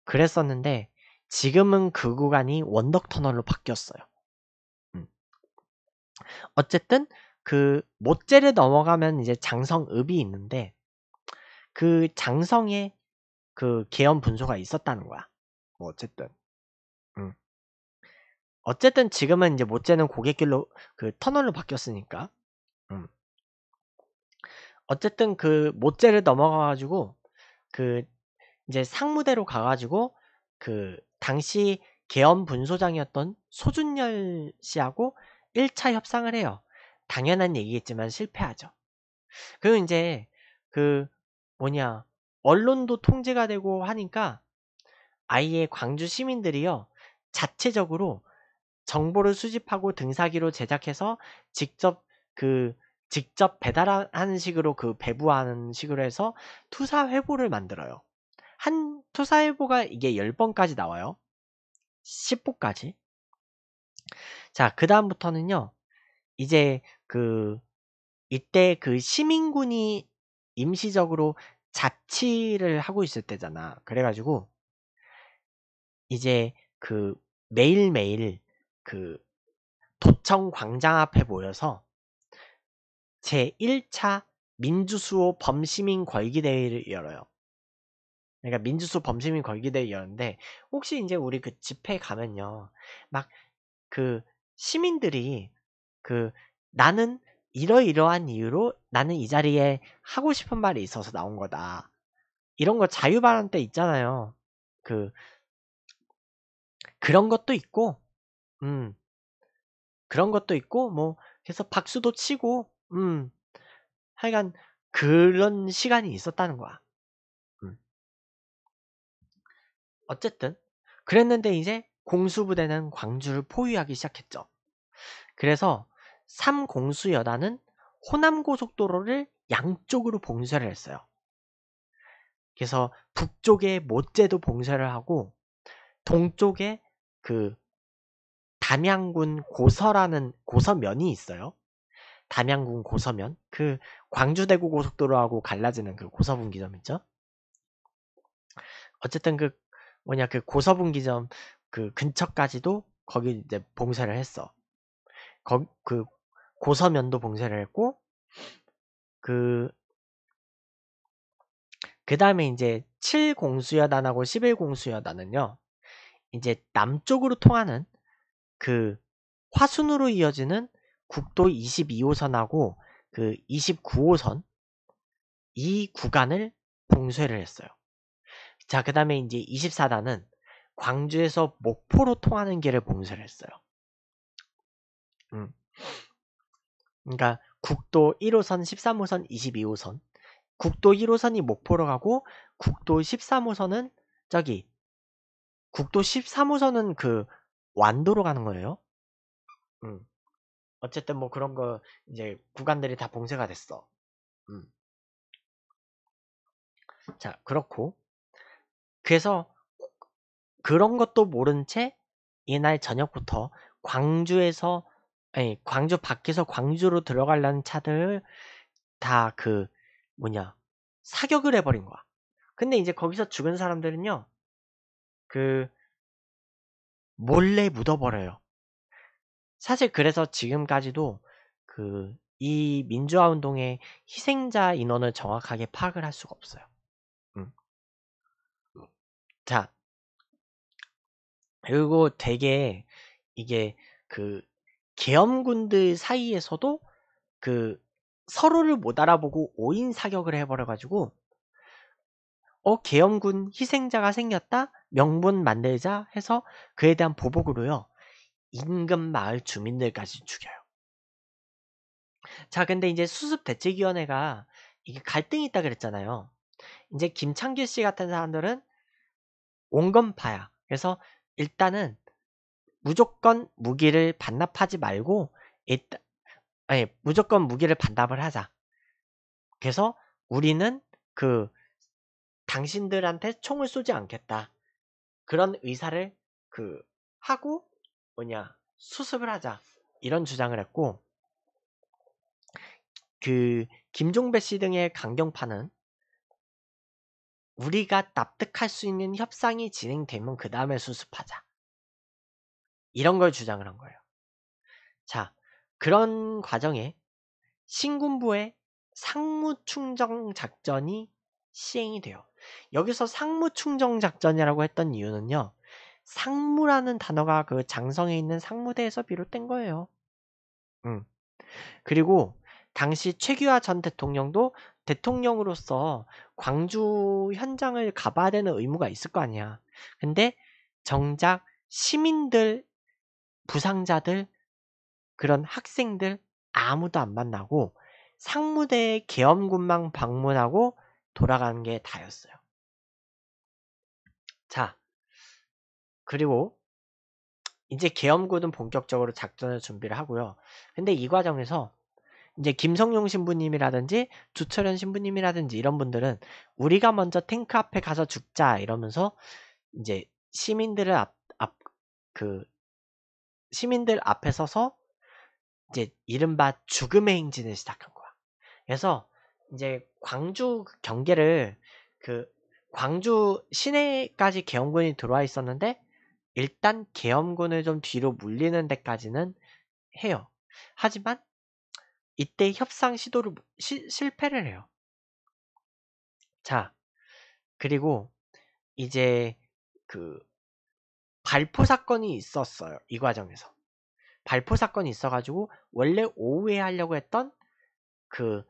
그랬었는데 지금은 그 구간이 원덕 터널로 바뀌었어요. 음. 어쨌든 그못제를 넘어가면 이제 장성읍이 있는데 그 장성의 그 개연 분소가 있었다는 거야. 뭐 어쨌든. 어쨌든 지금은 이제 모째는 고객길로 그 터널로 바뀌었으니까. 음. 어쨌든 그 모째를 넘어가가지고 그 이제 상무대로 가가지고 그 당시 개헌 분소장이었던 소준열 씨하고 1차 협상을 해요. 당연한 얘기겠지만 실패하죠. 그리고 이제 그 뭐냐 언론도 통제가 되고 하니까 아예 광주 시민들이요 자체적으로 정보를 수집하고 등사기로 제작해서 직접 그 직접 배달하는 식으로 그 배부하는 식으로 해서 투사 회보를 만들어요. 한 투사 회보가 이게 10번까지 나와요. 10보까지. 자, 그다음부터는요. 이제 그 이때 그 시민군이 임시적으로 자취를 하고 있을 때잖아. 그래가지고 이제 그 매일매일 그 도청 광장 앞에 모여서 제 1차 민주수호 범시민 걸기 대회를 열어요. 그러니까 민주수 범시민 걸기 대회 열었는데 혹시 이제 우리 그 집회 가면요. 막 그 시민들이 그 나는 이러이러한 이유로 나는 이 자리에 하고 싶은 말이 있어서 나온 거다. 이런 거 자유 발언 때 있잖아요. 그 그런 것도 있고, 음 그런 것도 있고 뭐 그래서 박수도 치고, 음 하여간 그런 시간이 있었다는 거야. 음. 어쨌든 그랬는데 이제 공수부대는 광주를 포위하기 시작했죠. 그래서 삼공수 여단은 호남고속도로를 양쪽으로 봉쇄를 했어요. 그래서 북쪽에 못째도 봉쇄를 하고 동쪽에 그 담양군 고서라는 고서면이 있어요. 담양군 고서면 그 광주대구 고속도로하고 갈라지는 그 고서분기점 있죠. 어쨌든 그 뭐냐 그 고서분기점 그 근처까지도 거기 이제 봉쇄를 했어. 거, 그 고서면도 봉쇄를 했고 그그 그 다음에 이제 7공수여단하고 11공수여단은요 이제 남쪽으로 통하는 그 화순으로 이어지는 국도 22호선하고 그 29호선 이 구간을 봉쇄를 했어요. 자, 그 다음에 이제 24단은 광주에서 목포로 통하는 길을 봉쇄를 했어요. 음. 그러니까 국도 1호선, 13호선, 22호선. 국도 1호선이 목포로 가고 국도 13호선은 저기 국도 13호선은 그 완도로 가는 거예요. 음. 어쨌든 뭐 그런 거 이제 구간들이 다 봉쇄가 됐어. 음. 자, 그렇고 그래서 그런 것도 모른 채 이날 저녁부터 광주에서 예, 광주 밖에서 광주로 들어가려는 차들 다 그 뭐냐 사격을 해버린 거야. 근데 이제 거기서 죽은 사람들은요 그 몰래 묻어버려요. 사실 그래서 지금까지도 그 이 민주화 운동의 희생자 인원을 정확하게 파악을 할 수가 없어요. 음. 자 그리고 되게 이게 그 계엄군들 사이에서도 그 서로를 못 알아보고 오인 사격을 해버려가지고 어 계엄군 희생자가 생겼다 명분 만들자 해서 그에 대한 보복으로요 인근 마을 주민들까지 죽여요. 자 근데 이제 수습대책위원회가 이게 갈등이 있다 그랬잖아요. 이제 김창길 씨 같은 사람들은 온건파야. 그래서 일단은 무조건 무기를 반납하지 말고 아니, 무조건 무기를 반납을 하자. 그래서 우리는 그 당신들한테 총을 쏘지 않겠다. 그런 의사를 그 하고 뭐냐 수습을 하자 이런 주장을 했고 그 김종배 씨 등의 강경파는 우리가 납득할 수 있는 협상이 진행되면 그 다음에 수습하자. 이런 걸 주장을 한 거예요. 자, 그런 과정에 신군부의 상무충정 작전이 시행이 돼요. 여기서 상무충정 작전이라고 했던 이유는요. 상무라는 단어가 그 장성에 있는 상무대에서 비롯된 거예요. 음. 그리고 당시 최규하 전 대통령도 대통령으로서 광주 현장을 가봐야 되는 의무가 있을 거 아니야. 근데 정작 시민들 부상자들, 그런 학생들 아무도 안 만나고 상무대의 계엄군만 방문하고 돌아가는 게 다였어요. 자, 그리고 이제 계엄군은 본격적으로 작전을 준비를 하고요. 근데 이 과정에서 이제 김성용 신부님이라든지 주철현 신부님이라든지 이런 분들은 우리가 먼저 탱크 앞에 가서 죽자 이러면서 이제 시민들을 앞, 앞, 그 시민들 앞에 서서 이제 이른바 죽음의 행진을 시작한 거야. 그래서 이제 광주 경계를 그 광주 시내까지 계엄군이 들어와 있었는데 일단 계엄군을 좀 뒤로 물리는 데까지는 해요. 하지만 이때 협상 시도를 시, 실패를 해요. 자, 그리고 이제 그 발포 사건이 있었어요. 이 과정에서. 발포 사건이 있어가지고 원래 오후에 하려고 했던 그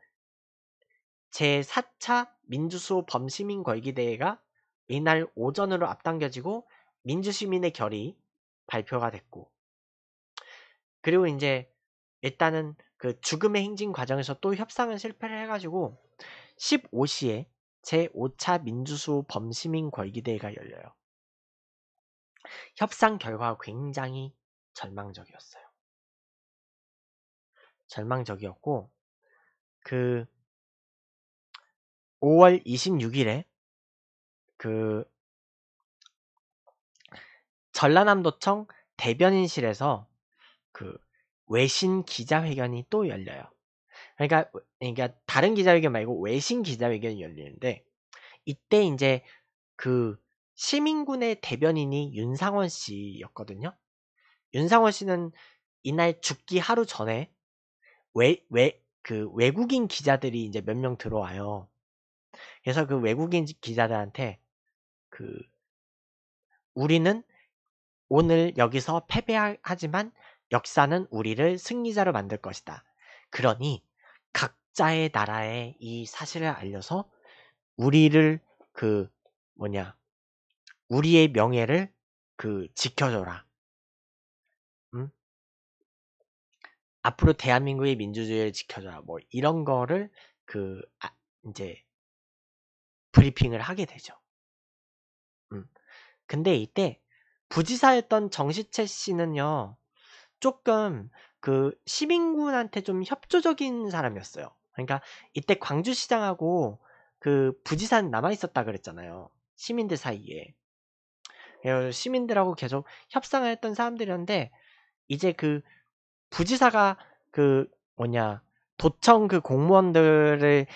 제4차 민주수 범시민 걸기대회가 이날 오전으로 앞당겨지고 민주시민의 결의 발표가 됐고 그리고 이제 일단은 그 죽음의 행진 과정에서 또협상을 실패를 해가지고 15시에 제5차 민주수 범시민 걸기대회가 열려요. 협상 결과 가 굉장히 절망적이었어요. 절망적이었고 그 5월 26일에 그 전라남도청 대변인실에서 그 외신 기자회견이 또 열려요. 그러니까 그러니까 다른 기자회견 말고 외신 기자회견이 열리는데 이때 이제 그 시민군의 대변인이 윤상원 씨였거든요. 윤상원 씨는 이날 죽기 하루 전에 외, 외, 그 외국인 기자들이 이제 몇 명 들어와요. 그래서 그 외국인 기자들한테 그 우리는 오늘 여기서 패배하지만 역사는 우리를 승리자로 만들 것이다. 그러니 각자의 나라의 이 사실을 알려서 우리를 그 뭐냐 우리의 명예를 그 지켜줘라. 응? 앞으로 대한민국의 민주주의를 지켜줘라. 뭐 이런 거를 그 아, 이제 브리핑을 하게 되죠. 응. 근데 이때 부지사였던 정시채 씨는요 조금 그 시민군한테 좀 협조적인 사람이었어요. 그러니까 이때 광주시장하고 그 부지사는 남아 있었다 그랬잖아요. 시민들 사이에. 예, 시민들하고 계속 협상을 했던 사람들이었는데 이제 그 부지사가 그 뭐냐 도청 그 공무원들을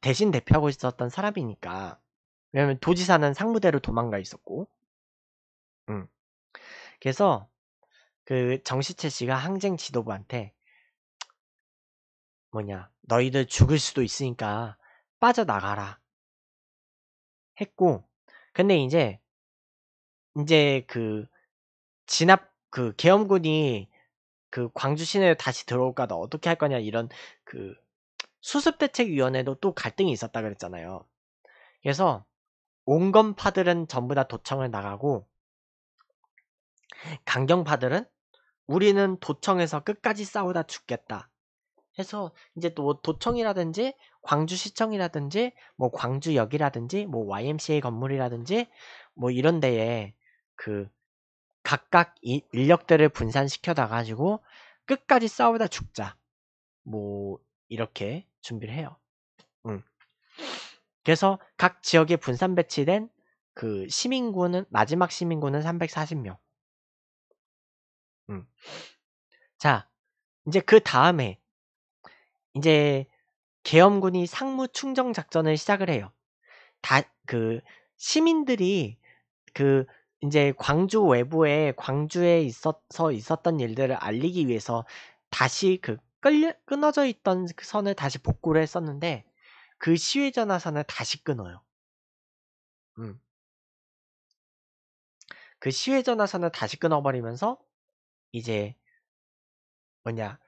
대신 대표하고 있었던 사람이니까 왜냐면 도지사는 상무대로 도망가 있었고 음. 그래서 그 정시채 씨가 항쟁 지도부한테 뭐냐 너희들 죽을 수도 있으니까 빠져나가라 했고 근데 이제 이제 그 진압 그 계엄군이 그 광주 시내로 다시 들어올까 너 어떻게 할 거냐 이런 그 수습대책위원회도 또 갈등이 있었다 그랬잖아요. 그래서 온건파들은 전부 다 도청을 나가고 강경파들은 우리는 도청에서 끝까지 싸우다 죽겠다. 해서 이제 또 뭐 도청이라든지 광주시청이라든지 뭐 광주역이라든지 뭐 YMCA 건물이라든지 뭐 이런 데에 그 각각 이, 인력들을 분산시켜다 가지고 끝까지 싸우다 죽자. 뭐 이렇게 준비를 해요. 음. 그래서 각 지역에 분산 배치된 그 시민군은 마지막 시민군은 340명. 음. 자, 이제 그 다음에 이제 계엄군이 상무 충정 작전을 시작을 해요. 다 그 시민들이 그 인제 광주 외부에 광주에 있어서 있었던 일들을 알리기 위해서 다시 그 끌려 끊어져 있던 그 선을 다시 복구를 했었는데 그시위전화선을 다시 끊어요. 음. 그시위 전화선을 다시 끊어버리면서 이제 뭐냐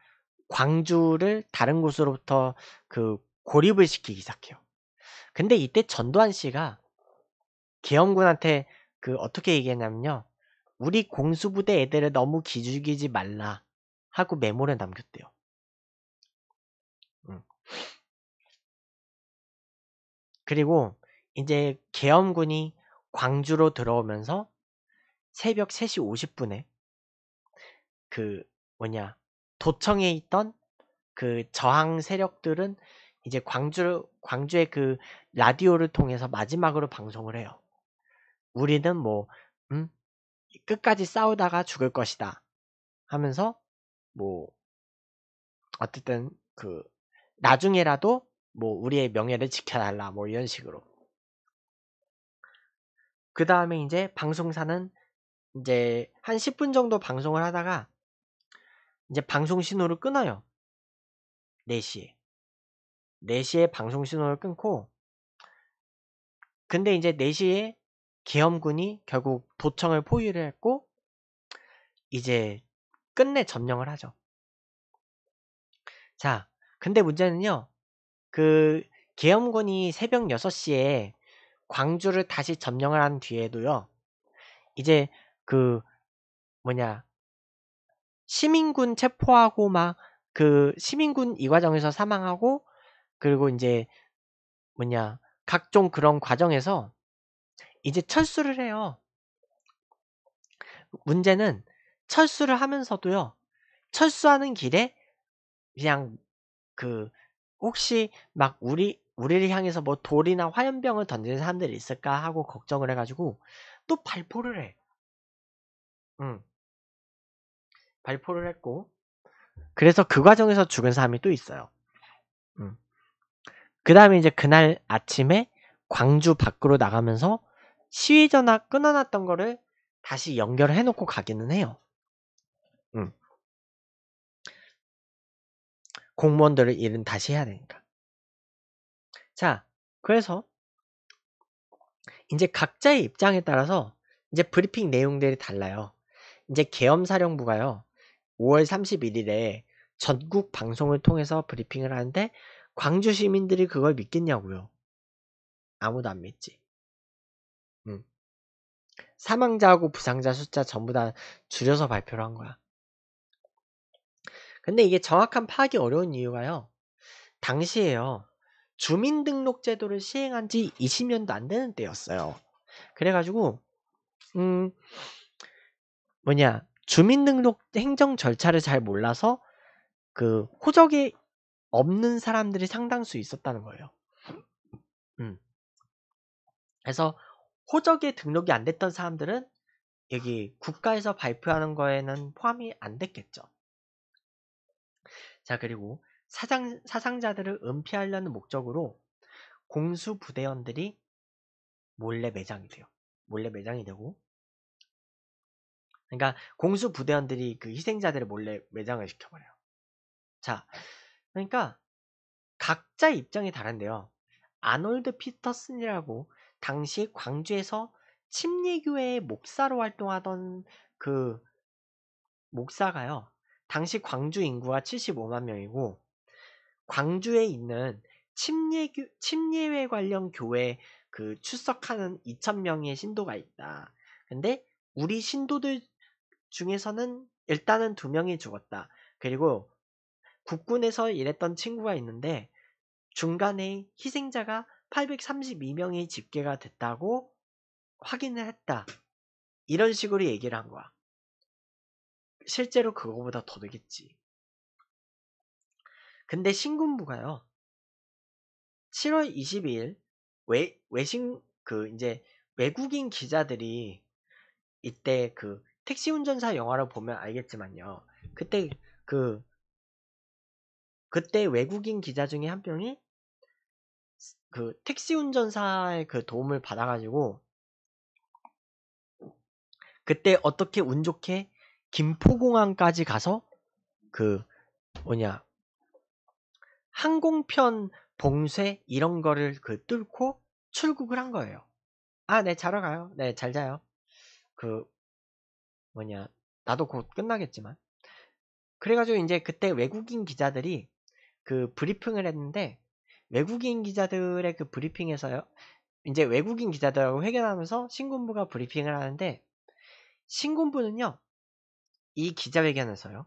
광주를 다른 곳으로부터 그 고립을 시키기 시작해요. 근데 이때 전두환 씨가 계엄군한테 그 어떻게 얘기했냐면요. 우리 공수부대 애들을 너무 기죽이지 말라 하고 메모를 남겼대요. 음. 그리고 이제 계엄군이 광주로 들어오면서 새벽 3시 50분에 그 뭐냐 도청에 있던 그 저항 세력들은 이제 광주 광주의 그 라디오를 통해서 마지막으로 방송을 해요. 우리는 뭐 음? 끝까지 싸우다가 죽을 것이다 하면서 뭐 어쨌든 그 나중에라도 뭐 우리의 명예를 지켜달라 뭐 이런 식으로 그 다음에 이제 방송사는 이제 한 10분 정도 방송을 하다가 이제 방송 신호를 끊어요 4시에 4시에 방송 신호를 끊고 근데 이제 4시에 계엄군이 결국 도청을 포위를 했고 이제 끝내 점령을 하죠. 자, 근데 문제는요. 그 계엄군이 새벽 6시에 광주를 다시 점령을 한 뒤에도요. 이제 그 뭐냐 시민군 체포하고 막 그 시민군 이 과정에서 사망하고 그리고 이제 뭐냐 각종 그런 과정에서 이제 철수를 해요. 문제는 철수를 하면서도요. 철수하는 길에 그냥 그 혹시 막 우리 우리를 향해서 뭐 돌이나 화염병을 던지는 사람들이 있을까 하고 걱정을 해가지고 또 발포를 해. 응. 발포를 했고 그래서 그 과정에서 죽은 사람이 또 있어요. 응. 그 다음에 이제 그날 아침에 광주 밖으로 나가면서 시위 전화 끊어놨던 거를 다시 연결해 놓고 가기는 해요. 음. 공무원들의 일은 다시 해야 되니까. 자, 그래서 이제 각자의 입장에 따라서 이제 브리핑 내용들이 달라요. 이제 계엄사령부가요. 5월 31일에 전국 방송을 통해서 브리핑을 하는데 광주 시민들이 그걸 믿겠냐고요. 아무도 안 믿지. 사망자하고 부상자 숫자 전부 다 줄여서 발표를 한 거야. 근데 이게 정확한 파악이 어려운 이유가요. 당시에요. 주민등록 제도를 시행한 지 20년도 안 되는 때였어요. 그래가지고 음 뭐냐 주민등록 행정 절차를 잘 몰라서 그 호적이 없는 사람들이 상당수 있었다는 거예요. 음. 그래서 호적에 등록이 안 됐던 사람들은 여기 국가에서 발표하는 거에는 포함이 안 됐겠죠. 자 그리고 사상, 사상자들을 은폐하려는 목적으로 공수 부대원들이 몰래 매장이 돼요. 몰래 매장이 되고 그러니까 공수 부대원들이 그 희생자들을 몰래 매장을 시켜버려요. 자, 그러니까 각자 입장이 다른데요. 아놀드 피터슨이라고 당시 광주에서 침례교회의 목사로 활동하던 그 목사가요. 당시 광주 인구가 75만 명이고 광주에 있는 침례 침례회 관련 교회 그 출석하는 2천 명의 신도가 있다. 근데 우리 신도들 중에서는 일단은 두 명이 죽었다. 그리고 국군에서 일했던 친구가 있는데 중간에 희생자가 832명이 집계가 됐다고 확인을 했다. 이런 식으로 얘기를 한 거야. 실제로 그거보다 더 되겠지. 근데 신군부가요. 7월 22일 외, 외신 그 이제 외국인 기자들이 이때 그 택시 운전사 영화를 보면 알겠지만요. 그때 그 그때 외국인 기자 중에 한 명이 그 택시 운전사의 그 도움을 받아가지고 그때 어떻게 운 좋게 김포공항까지 가서 그 뭐냐 항공편 봉쇄 이런 거를 그 뚫고 출국을 한 거예요. 아, 네, 자러 가요. 네, 잘 자요. 그 뭐냐 나도 곧 끝나겠지만 그래가지고 이제 그때 외국인 기자들이 그 브리핑을 했는데 외국인 기자들의 그 브리핑에서요. 이제 외국인 기자들하고 회견하면서 신군부가 브리핑을 하는데 신군부는요. 이 기자회견에서요.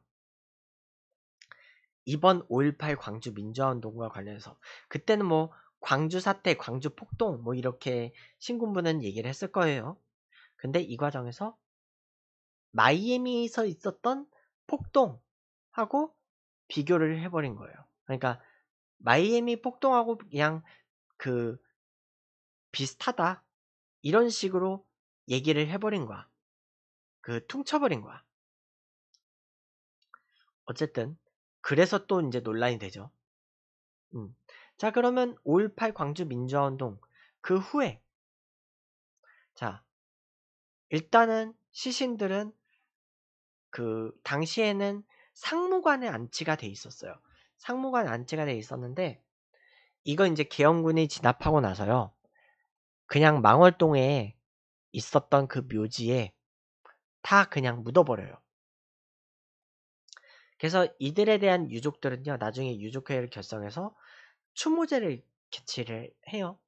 이번 5.18 광주 민주화운동과 관련해서 그때는 뭐 광주 사태, 광주 폭동 뭐 이렇게 신군부는 얘기를 했을 거예요. 근데 이 과정에서 마이애미에서 있었던 폭동하고 비교를 해버린 거예요. 그러니까 마이애미 폭동하고 그냥 그 비슷하다 이런 식으로 얘기를 해버린 거야. 그 퉁쳐버린 거야. 어쨌든 그래서 또 이제 논란이 되죠. 음. 자 그러면 5.18 광주 민주화운동 그 후에 자 일단은 시신들은 그 당시에는 상무관의 안치가 돼 있었어요. 상무관 안치가 돼 있었는데 이거 이제 계엄군이 진압하고 나서요. 그냥 망월동에 있었던 그 묘지에 다 그냥 묻어버려요. 그래서 이들에 대한 유족들은요, 나중에 유족회의를 결성해서 추모제를 개최를 해요.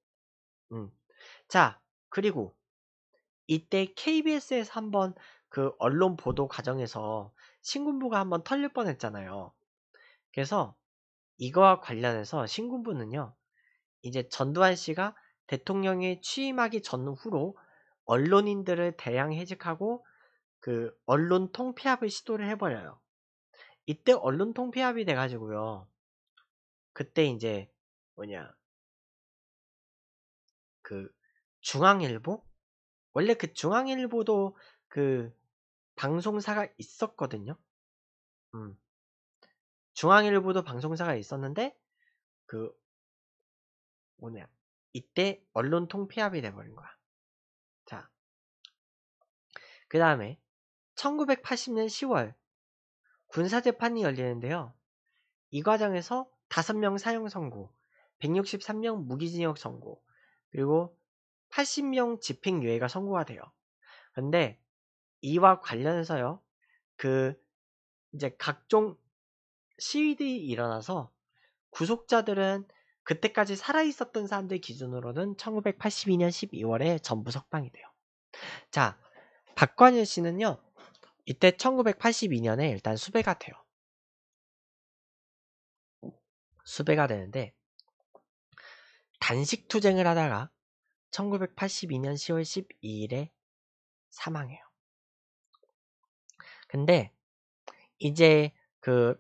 음. 자, 그리고 이때 KBS에서 한번 그 언론 보도 과정에서 신군부가 한번 털릴 뻔했잖아요. 그래서 이거와 관련해서 신군부는요. 이제 전두환 씨가 대통령에 취임하기 전후로 언론인들을 대량 해직하고 그 언론 통폐합을 시도를 해버려요. 이때 언론 통폐합이 돼가지고요. 그때 이제 뭐냐 그 중앙일보 원래 그 중앙일보도 그 방송사가 있었거든요. 음 중앙일보도 방송사가 있었는데 그 뭐냐 이때 언론 통폐합이 돼버린 거야. 자, 그 다음에 1980년 10월 군사 재판이 열리는데요. 이 과정에서 5명 사형 선고, 163명 무기징역 선고, 그리고 80명 집행유예가 선고가 돼요. 근데 이와 관련해서요, 그 이제 각종 시위들이 일어나서 구속자들은 그때까지 살아있었던 사람들 기준으로는 1982년 12월에 전부 석방이 돼요. 자, 박관일 씨는요, 이때 1982년에 일단 수배가 돼요. 수배가 되는데, 단식 투쟁을 하다가 1982년 10월 12일에 사망해요. 근데 이제 그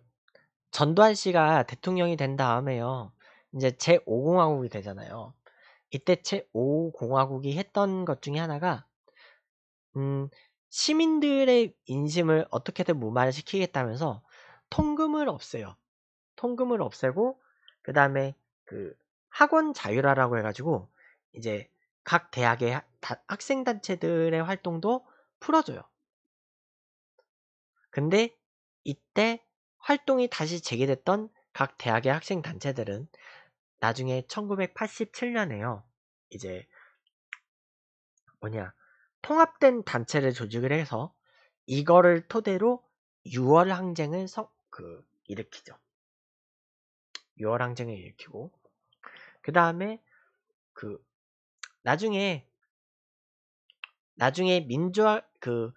전두환 씨가 대통령이 된 다음에요. 이제 제5공화국이 되잖아요. 이때 제5공화국이 했던 것 중에 하나가 음, 시민들의 인심을 어떻게든 무마시키겠다면서 통금을 없애요. 통금을 없애고 그 다음에 그 학원 자율화라고 해가지고 이제 각 대학의 학생 단체들의 활동도 풀어줘요. 근데 이때 활동이 다시 재개됐던 각 대학의 학생 단체들은 나중에 1987년에요. 이제 뭐냐 통합된 단체를 조직을 해서 이거를 토대로 6월 항쟁을 성, 그 일으키죠. 6월 항쟁을 일으키고 그 다음에 그 나중에 나중에 민주화 그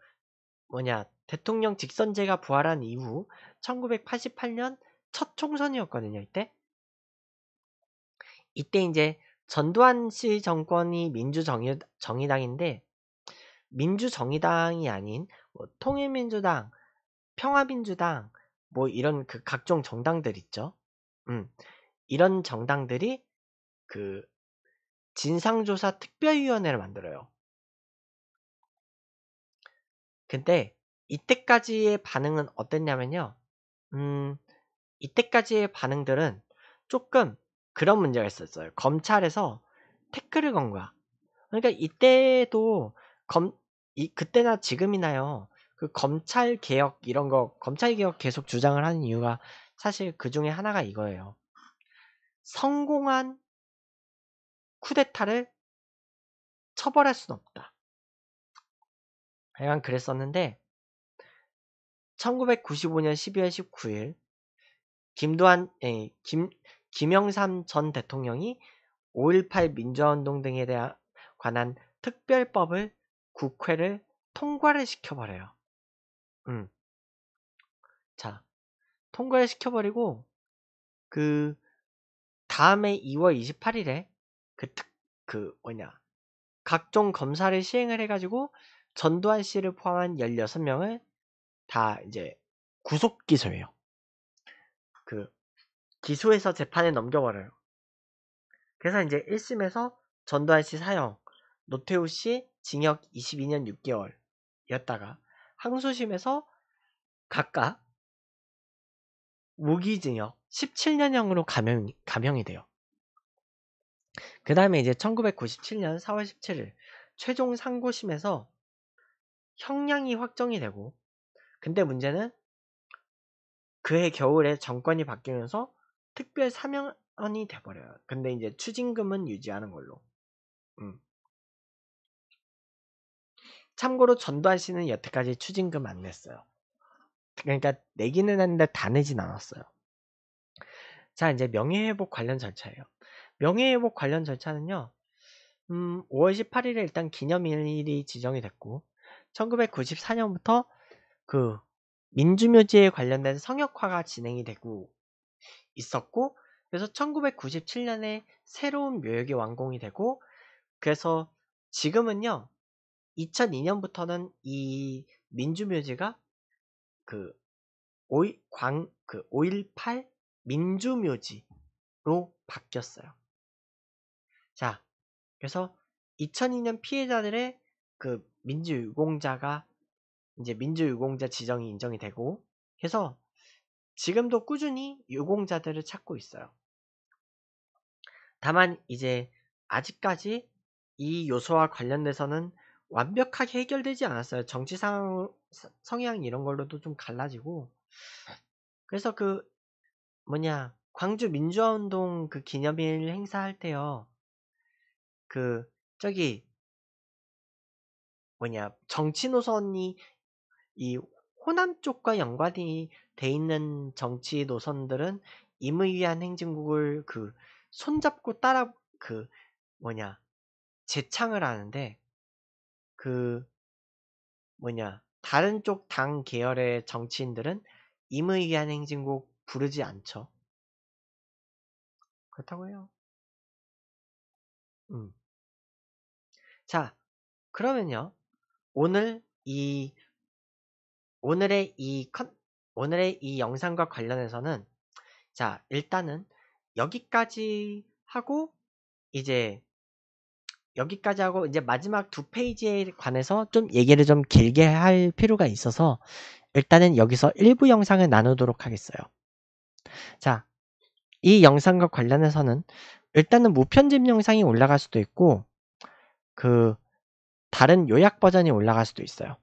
뭐냐 대통령 직선제가 부활한 이후 1988년 첫 총선이었거든요, 이때. 이때 이제 전두환 씨 정권이 민주정의당인데 민주정의당이 아닌 뭐 통일민주당, 평화민주당 뭐 이런 그 각종 정당들 있죠. 음. 이런 정당들이 그 진상조사 특별위원회를 만들어요. 근데 이때까지의 반응은 어땠냐면요. 음, 이때까지의 반응들은 조금 그런 문제가 있었어요. 검찰에서 태클을 건 거야. 그러니까 이때도 검, 이, 그때나 지금이나요. 그 검찰 개혁 이런 거, 검찰 개혁 계속 주장을 하는 이유가 사실 그 중에 하나가 이거예요. 성공한 쿠데타를 처벌할 수는 없다. 하여간 그랬었는데 1995년 12월 19일 김도한 에, 김 김영삼 전 대통령이 5.18 민주화운동 등에 대한 관한 특별법을 국회를 통과를 시켜버려요. 음. 자, 통과를 시켜버리고 그 다음에 2월 28일에 그, 특, 그 뭐냐 각종 검사를 시행을 해가지고 전두환 씨를 포함한 16명을 다 이제 구속 기소예요. 그 기소에서 재판에 넘겨버려요. 그래서 이제 1심에서 전두환 씨 사형, 노태우 씨 징역 22년 6개월이었다가 항소심에서 각각 무기징역 17년형으로 감형, 감형이 돼요. 그 다음에 이제 1997년 4월 17일 최종 상고심에서 형량이 확정이 되고 근데 문제는 그해 겨울에 정권이 바뀌면서 특별 사면이 돼버려요. 근데 이제 추징금은 유지하는 걸로. 음. 참고로 전두환 씨는 여태까지 추징금 안 냈어요. 그러니까 내기는 했는데 다 내진 않았어요. 자, 이제 명예회복 관련 절차예요. 명예회복 관련 절차는요. 음, 5월 18일에 일단 기념일이 지정이 됐고 1994년부터 그 민주묘지에 관련된 성역화가 진행이 되고 있었고 그래서 1997년에 새로운 묘역이 완공이 되고 그래서 지금은요 2002년부터는 이 민주묘지가 그, 5, 광, 그518 민주묘지로 바뀌었어요. 자, 그래서 2002년 피해자들의 그 민주유공자가 이제 민주유공자 지정이 인정이 되고 해서 지금도 꾸준히 유공자들을 찾고 있어요. 다만 이제 아직까지 이 요소와 관련돼서는 완벽하게 해결되지 않았어요. 정치 상 성향 이런 걸로도 좀 갈라지고 그래서 그 뭐냐 광주 민주화운동 그 기념일 행사할 때요 그 저기 뭐냐 정치 노선이 이 호남 쪽과 연관이 돼 있는 정치 노선들은 임의위한 행진국을 그 손잡고 따라 그 뭐냐 재창을 하는데 그 뭐냐 다른 쪽 당 계열의 정치인들은 임의위한 행진국 부르지 않죠. 그렇다고 요 음. 자, 그러면요. 오늘 이 오늘의 이 컨, 오늘의 이 영상과 관련해서는 자, 일단은 여기까지 하고 이제 여기까지 하고 이제 마지막 두 페이지에 관해서 좀 얘기를 좀 길게 할 필요가 있어서 일단은 여기서 일부 영상을 나누도록 하겠어요. 자, 이 영상과 관련해서는 일단은 무편집 영상이 올라갈 수도 있고 그 다른 요약 버전이 올라갈 수도 있어요.